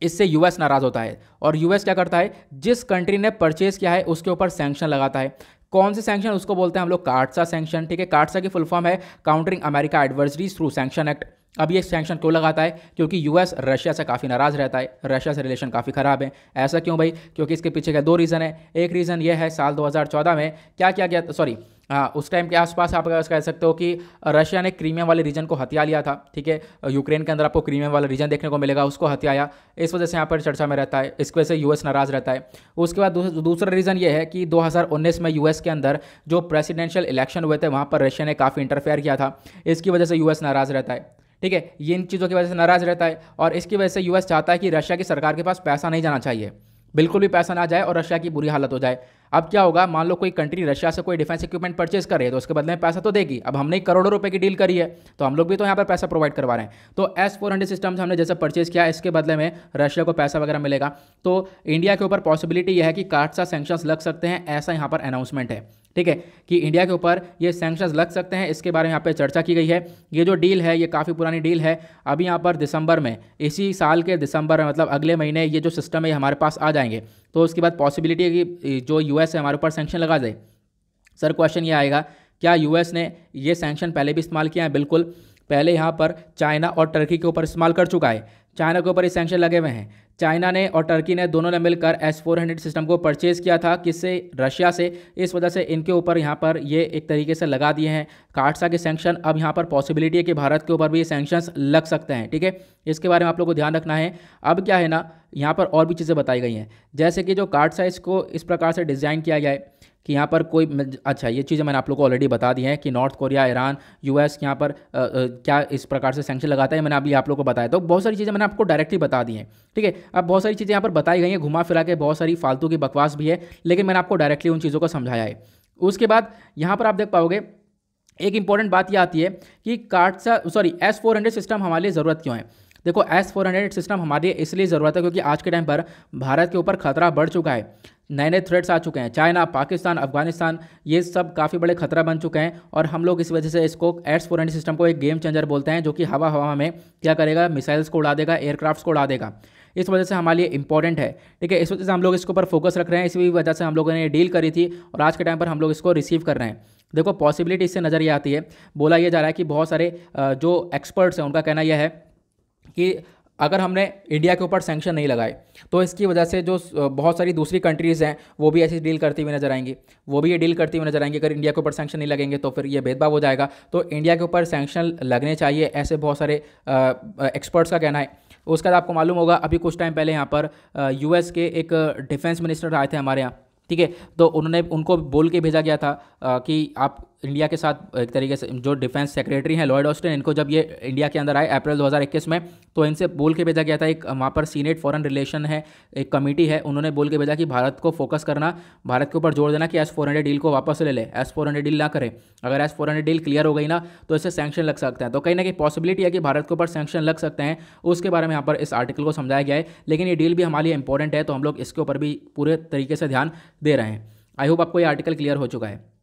इससे यूएस नाराज़ होता है और यूएस क्या करता है जिस कंट्री ने परचेज़ किया है उसके ऊपर सैंक्शन लगाता है कौन से सैंक्शन उसको बोलते हैं हम लोग कार्डसा सैंक्शन ठीक है कार्डसा की फुल फॉर्म है countering America adversaries through sanction act अब ये सैंक्शन क्यों लगाता है क्योंकि यूएस रशिया से काफ़ी नाराज़ रहता है रशिया से रिलेशन काफ़ी ख़राब है ऐसा क्यों भाई क्योंकि इसके पीछे का दो रीज़न है एक रीज़न ये है साल 2014 में क्या किया गया सॉरी आ, उस टाइम के आसपास आप कह सकते हो कि रशिया ने क्रीमिया वाले रीजन को हत्या लिया था ठीक है यूक्रेन के अंदर आपको क्रीमिया वाला रीजन देखने को मिलेगा उसको हत्याया इस वजह से यहाँ पर चर्चा में रहता है इसकी वजह से यूएस नाराज़ रहता है उसके बाद दूसरा रीज़न ये है कि 2019 में यूएस के अंदर जो प्रेसिडेंशियल इलेक्शन हुए थे वहाँ पर रशिया ने काफ़ी इंटरफेयर किया था इसकी वजह से यूएस नाराज़ रहता है ठीक है ये इन चीज़ों की वजह से नाराज़ रहता है और इसकी वजह से यूएस चाहता है कि रशिया की सरकार के पास पैसा नहीं जाना चाहिए बिल्कुल भी पैसा ना जाए और रशिया की बुरी हालत हो जाए अब क्या होगा मान लो कोई कंट्री रशिया से कोई डिफेंस इक्विपमेंट परचेज कर रही है तो उसके बदले में पैसा तो देगी अब हमने करोड़ों रुपए की डील करी है तो हम लोग भी तो यहाँ पर पैसा प्रोवाइड करवा रहे हैं तो एस फोर हंड्रेड सिस्टम्स हमने जैसे परचेज किया इसके बदले में रशिया को पैसा वगैरह मिलेगा तो इंडिया के ऊपर पॉसिबिलिटी यह है कि कार्ड सा सेंक्शंस लग सकते हैं ऐसा यहाँ पर अनाउंसमेंट है ठीक है कि इंडिया के ऊपर ये सैंक्शंस लग सकते हैं इसके बारे में यहाँ पे चर्चा की गई है ये जो डील है ये काफ़ी पुरानी डील है अभी यहाँ पर दिसंबर में इसी साल के दिसंबर में मतलब अगले महीने ये जो सिस्टम है हमारे पास आ जाएंगे तो उसके बाद पॉसिबिलिटी है कि जो यूएस है हमारे ऊपर सेंक्शन लगा दे सर क्वेश्चन ये आएगा क्या यूएस ने ये सेंक्शन पहले भी इस्तेमाल किया है बिल्कुल पहले यहाँ पर चाइना और टर्की के ऊपर इस्तेमाल कर चुका है चाइना के ऊपर ये सेंक्शन लगे हुए हैं चाइना ने और टर्की ने दोनों ने मिलकर एस फोर हंड्रेड सिस्टम को परचेज़ किया था किससे रशिया से इस वजह से इनके ऊपर यहाँ पर ये एक तरीके से लगा दिए हैं काटसा के सैंक्शन अब यहाँ पर पॉसिबिलिटी है कि भारत के ऊपर भी ये सैंक्शंस लग सकते हैं ठीक है इसके बारे में आप लोग को ध्यान रखना है अब क्या है ना यहाँ पर और भी चीज़ें बताई गई हैं जैसे कि जो काटसा इसको इस प्रकार से डिज़ाइन किया गया है कि यहाँ पर कोई अच्छा ये चीज़ें मैंने आप लोग को ऑलरेडी बता दी हैं कि नॉर्थ कोरिया ईरान यूएस यहाँ पर आ, क्या इस प्रकार से सेंक्शन लगाता है मैंने अभी आप लोग को बताया तो बहुत सारी चीज़ें मैंने आपको डायरेक्टली बता दी हैं ठीक है अब बहुत सारी चीज़ें यहाँ पर बताई गई हैं घुमा फिरा के बहुत सारी फालतू की बकवास भी है लेकिन मैंने आपको डायरेक्टली उन चीज़ों को समझाया है उसके बाद यहाँ पर आप देख पाओगे एक इंपॉर्टेंट बात यह आती है कि CAATSA sorry S four hundred system हमारे लिए ज़रूरत क्यों है देखो एस फोर हंड्रेड सिस्टम हमारे लिए इसलिए ज़रूरत है क्योंकि आज के टाइम पर भारत के ऊपर खतरा बढ़ चुका है नए नए थ्रेट्स आ चुके हैं चाइना पाकिस्तान अफगानिस्तान ये सब काफ़ी बड़े खतरा बन चुके हैं और हम लोग इस वजह से इसको एयर फोर सिस्टम को एक गेम चेंजर बोलते हैं जो कि हवा हवा में क्या करेगा मिसाइल्स को उड़ा देगा एयरक्राफ्ट्स को उड़ा देगा इस वजह से हमारे लिए इंपॉर्टेंट है ठीक है इस वजह से हम लोग इसके ऊपर फोकस रख रहे हैं इसी वजह से हम लोगों ने डील करी थी और आज के टाइम पर हम लोग इसको रिसीव कर रहे हैं देखो पॉसिबिलिटी इससे नज़र ये आती है बोला यह जा रहा है कि बहुत सारे जो एक्सपर्ट्स हैं उनका कहना यह है कि अगर हमने इंडिया के ऊपर सेंक्शन नहीं लगाए तो इसकी वजह से जो बहुत सारी दूसरी कंट्रीज़ हैं वो भी ऐसी डील करती हुई नजर आएंगी वो भी ये डील करती हुई नजर आएंगी अगर इंडिया के ऊपर सेंक्शन नहीं लगेंगे तो फिर ये भेदभाव हो जाएगा तो इंडिया के ऊपर सेंक्शन लगने चाहिए ऐसे बहुत सारे एक्सपर्ट्स का कहना है उसके बाद तो आपको मालूम होगा अभी कुछ टाइम पहले यहाँ पर यू के एक डिफेंस मिनिस्टर आए थे हमारे यहाँ ठीक है तो उन्होंने उनको बोल के भेजा गया था कि आप इंडिया के साथ एक तरीके से जो डिफेंस सेक्रेटरी हैं लॉयड ऑस्टिन इनको जब ये इंडिया के अंदर आए अप्रैल 2021 में तो इनसे बोल के भेजा गया था एक वहाँ पर सीनेट फॉरेन रिलेशन है एक कमेटी है उन्होंने बोल के भेजा कि भारत को फोकस करना भारत के ऊपर जोर देना कि एस फोर हंड्रेड डील को वापस ले ले एस फोर हंड्रेड डील ना करें अगर S four hundred deal clear हो गई ना तो इससे सैक्शन लग सकते हैं तो कहीं ना कहीं पॉसिबिलिटी है कि भारत के ऊपर सैक्शन लग सकते हैं उसके बारे में यहाँ पर इस आर्टिकल को समझाया गया है लेकिन ये डील भी हमारे लिए इंपॉर्टेंट है तो हम लोग इसके ऊपर भी पूरे तरीके से ध्यान दे रहे हैं आई होप आपको ये आर्टिकल क्लियर हो चुका है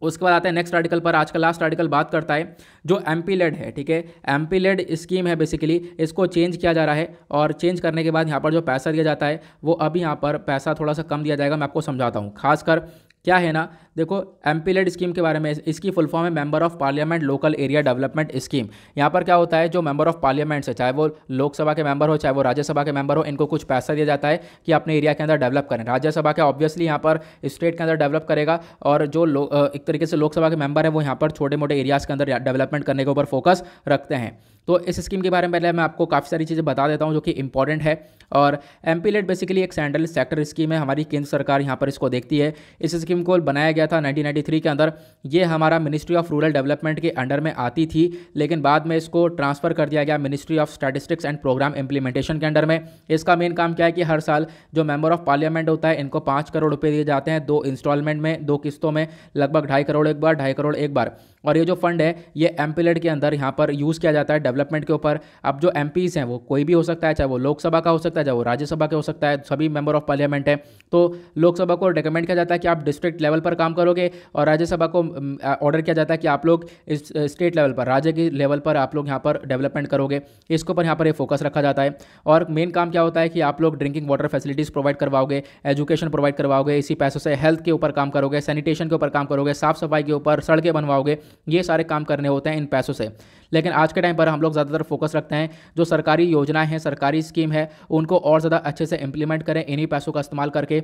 उसके बाद आता है नेक्स्ट आर्टिकल पर आज का लास्ट आर्टिकल बात करता है जो एम पी लेड है ठीक है एम पी लेड स्कीम है बेसिकली इसको चेंज किया जा रहा है और चेंज करने के बाद यहाँ पर जो पैसा दिया जाता है वो अभी यहाँ पर पैसा थोड़ा सा कम दिया जाएगा मैं आपको समझाता हूँ खासकर क्या है ना देखो एम पीलेट स्कीम के बारे में इसकी फुल फॉर्म है member of parliament local area development scheme यहाँ पर क्या होता है जो मेंबर ऑफ पार्लियामेंट से चाहे वो लोकसभा के मेंबर हो चाहे वो राज्यसभा के मेंबर हो इनको कुछ पैसा दिया जाता है कि अपने एरिया के अंदर डेवलप करें राज्यसभा के ऑब्वियसली यहाँ पर स्टेट के अंदर डेवलप करेगा और जो एक तरीके से लोकसभा के मेंबर है वो यहाँ पर छोटे मोटे एरियाज़ के अंदर डेवलपमेंट करने के ऊपर फोकस रखते हैं तो इस स्कीम के बारे में पहले मैं आपको काफ़ी सारी चीज़ें बता देता हूँ जो कि इंपॉर्टेंट है और एम बेसिकली एक सेंट्रल सेक्टर स्कीम है हमारी केंद्र सरकार यहाँ पर इसको देखती है इस स्कीम स्कीम को बनाया गया था 1993 के अंदर ये हमारा मिनिस्ट्री ऑफ रूरल डेवलपमेंट के अंडर में आती थी लेकिन बाद में इसको ट्रांसफ़र कर दिया गया ministry of statistics and programme implementation के अंडर में इसका मेन काम क्या है कि हर साल जो मेंबर ऑफ पार्लियामेंट होता है इनको पाँच करोड़ रुपये दिए जाते हैं दो इंस्टॉलमेंट में दो किस्तों में लगभग ढाई करोड़ एक बार ढाई करोड़ एक बार और ये जो फंड है ये एम के अंदर यहाँ पर यूज़ किया जाता है डेवलपमेंट के ऊपर अब जो एम हैं वो कोई भी हो सकता है चाहे वो लोकसभा का हो सकता है चाहे वो राज्यसभा का हो सकता है सभी मेंबर ऑफ पार्लियामेंट है तो लोकसभा को रिकमेंड किया जाता है कि आप डिस्ट्रिक्ट डिस्ट्रिक्ट लेवल पर काम करोगे और राज्यसभा को ऑर्डर किया जाता है कि आप लोग इस स्टेट लेवल पर राज्य के लेवल पर आप लोग यहाँ पर डेवलपमेंट करोगे इसके ऊपर यहाँ पर फोकस रखा जाता है और मेन काम क्या होता है कि आप लोग ड्रिंकिंग वाटर फैसिलिटीज़ प्रोवाइड करवाओगे एजुकेशन प्रोवाइड करवाओगे इसी पैसों से हेल्थ के ऊपर काम करोगे सैनिटेशन के ऊपर काम करोगे साफ सफाई के ऊपर सड़कें बनवाओगे ये सारे काम करने होते हैं इन पैसों से लेकिन आज के टाइम पर हम लोग ज़्यादातर फोकस रखते हैं जो सरकारी योजनाएं हैं सरकारी स्कीम है उनको और ज़्यादा अच्छे से इम्प्लीमेंट करें इन्हीं पैसों का इस्तेमाल करके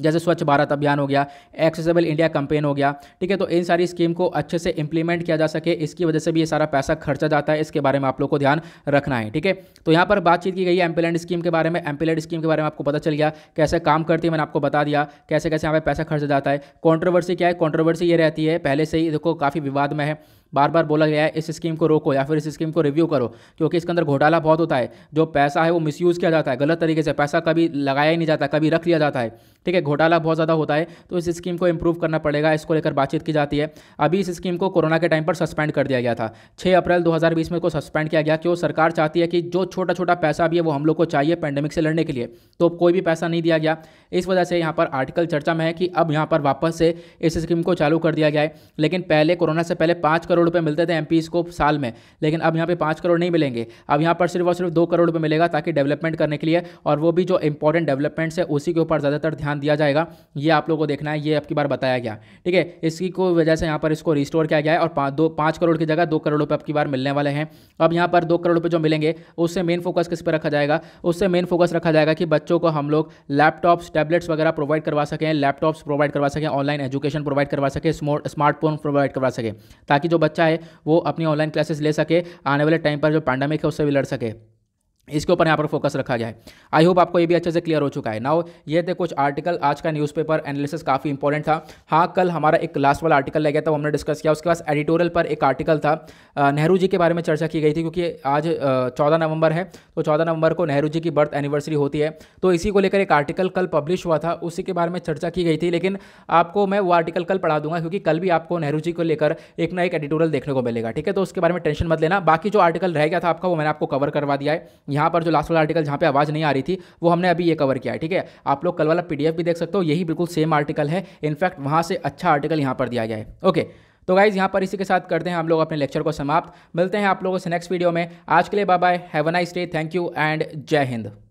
जैसे स्वच्छ भारत अभियान हो गया एक्सेसिबल इंडिया कंपेन हो गया ठीक है तो इन सारी स्कीम को अच्छे से इंप्लीमेंट किया जा सके इसकी वजह से भी ये सारा पैसा खर्चा जाता है इसके बारे में आप लोग को ध्यान रखना है ठीक है तो यहाँ पर बातचीत की गई है एम्पीलैंड स्कीम के बारे में एम्पीलैंड स्कीम के बारे में आपको पता चल गया कैसे काम करती है मैंने आपको बता दिया कैसे कैसे यहाँ पर पैसा खर्चा जाता है कॉन्ट्रोवर्सी क्या है कॉन्ट्रोवर्सी ये रहती है पहले से ही देखो काफ़ी विवाद में है बार बार बोला गया है इस स्कीम को रोको या फिर इस स्कीम को रिव्यू करो क्योंकि इसके अंदर घोटाला बहुत होता है जो पैसा है वो मिसयूज़ किया जाता है गलत तरीके से पैसा कभी लगाया ही नहीं जाता कभी रख लिया जाता है ठीक है घोटाला बहुत ज़्यादा होता है तो इस स्कीम को इम्प्रूव करना पड़ेगा इसको लेकर बातचीत की जाती है अभी इस स्कीम को कोरोना के टाइम पर सस्पेंड कर दिया गया था छः अप्रैल दो में इसको सस्पेंड किया गया क्यों सरकार चाहती है कि जो छोटा छोटा पैसा भी है वो हम लोग को चाहिए पैंडेमिक से लड़ने के लिए तो कोई भी पैसा नहीं दिया गया इस वजह से यहाँ पर आर्टिकल चर्चा में है कि अब यहाँ पर वापस से इस स्कीम को चालू कर दिया गया है लेकिन पहले कोरोना से पहले पाँच करोड़ करोड़ रुपये मिलते थे एम को साल में लेकिन अब यहाँ पे पाँच करोड़ नहीं मिलेंगे अब यहाँ पर सिर्फ और सिर्फ दो करोड़ रुपये मिलेगा ताकि डेवलपमेंट करने के लिए और वो भी जो इंपॉर्टेंट डेवलपमेंट्स है उसी के ऊपर ज़्यादातर ध्यान दिया जाएगा ये आप लोगों को देखना है ये आपकी बार बताया गया ठीक है इसकी को वजह से यहाँ पर इसको रिस्टोर किया गया है और पाँच दो पाँच करोड़ की जगह दो करोड़ रुपये आपकी बार मिलने वाले हैं अब यहाँ पर दो करोड़ रुपये जो मिलेंगे उससे मेन फोकस किस पर रखा जाएगा उससे मेन फोकस रखा जाएगा कि बच्चों को हम लोग लैपटॉप्स टैबलेट्स वगैरह प्रोवाइड करवा सकें लैपटॉप्स प्रोवाइड करवा सकें ऑनलाइन एजुकेशन प्रोवाइड करवा सकें स्मार्टफोन प्रोवाइड करवा सकें ताकि जो बच्चे बच्चा है वो अपनी ऑनलाइन क्लासेस ले सके आने वाले टाइम पर जो पैंडमिक है उससे भी लड़ सके इसके ऊपर यहाँ पर फोकस रखा गया है आई होप आपको ये भी अच्छे से क्लियर हो चुका है नाउ ये थे कुछ आर्टिकल आज का न्यूज़पेपर एनालिसिस काफ़ी इंपॉर्टेंट था हाँ कल हमारा एक लास्ट वाला आर्टिकल लग गया था वो हमने डिस्कस किया उसके पास एडिटोरियल पर एक आर्टिकल था नेहरू जी के बारे में चर्चा की गई थी क्योंकि आज चौदह नवंबर है तो चौदह नवंबर को नेहरू जी की बर्थ एनिवर्सरी होती है तो इसी को लेकर एक आर्टिकल कल पब्लिश हुआ था उसी के बारे में चर्चा की गई थी लेकिन आपको मैं वो आर्टिकल कल पढ़ा दूंगा क्योंकि कल भी आपको नेहरू जी को लेकर एक ना एक एडिटोरियल देखने को मिलेगा ठीक है तो उसके बारे में टेंशन मत लेना बाकी जो आर्टिकल रह गया था आपका वो मैंने आपको कवर करवा दिया है यहाँ पर जो लास्ट वाला आर्टिकल जहाँ पे आवाज़ नहीं आ रही थी वो हमने अभी ये कवर किया है ठीक है आप लोग कल वाला पीडीएफ भी देख सकते हो यही बिल्कुल सेम आर्टिकल है इनफैक्ट वहाँ से अच्छा आर्टिकल यहाँ पर दिया गया है ओके तो गाइज़ यहाँ पर इसी के साथ करते हैं हम लोग अपने लेक्चर को समाप्त मिलते हैं आप लोगों से नेक्स्ट वीडियो में आज के लिए bye bye have a nice day thank you and जय हिंद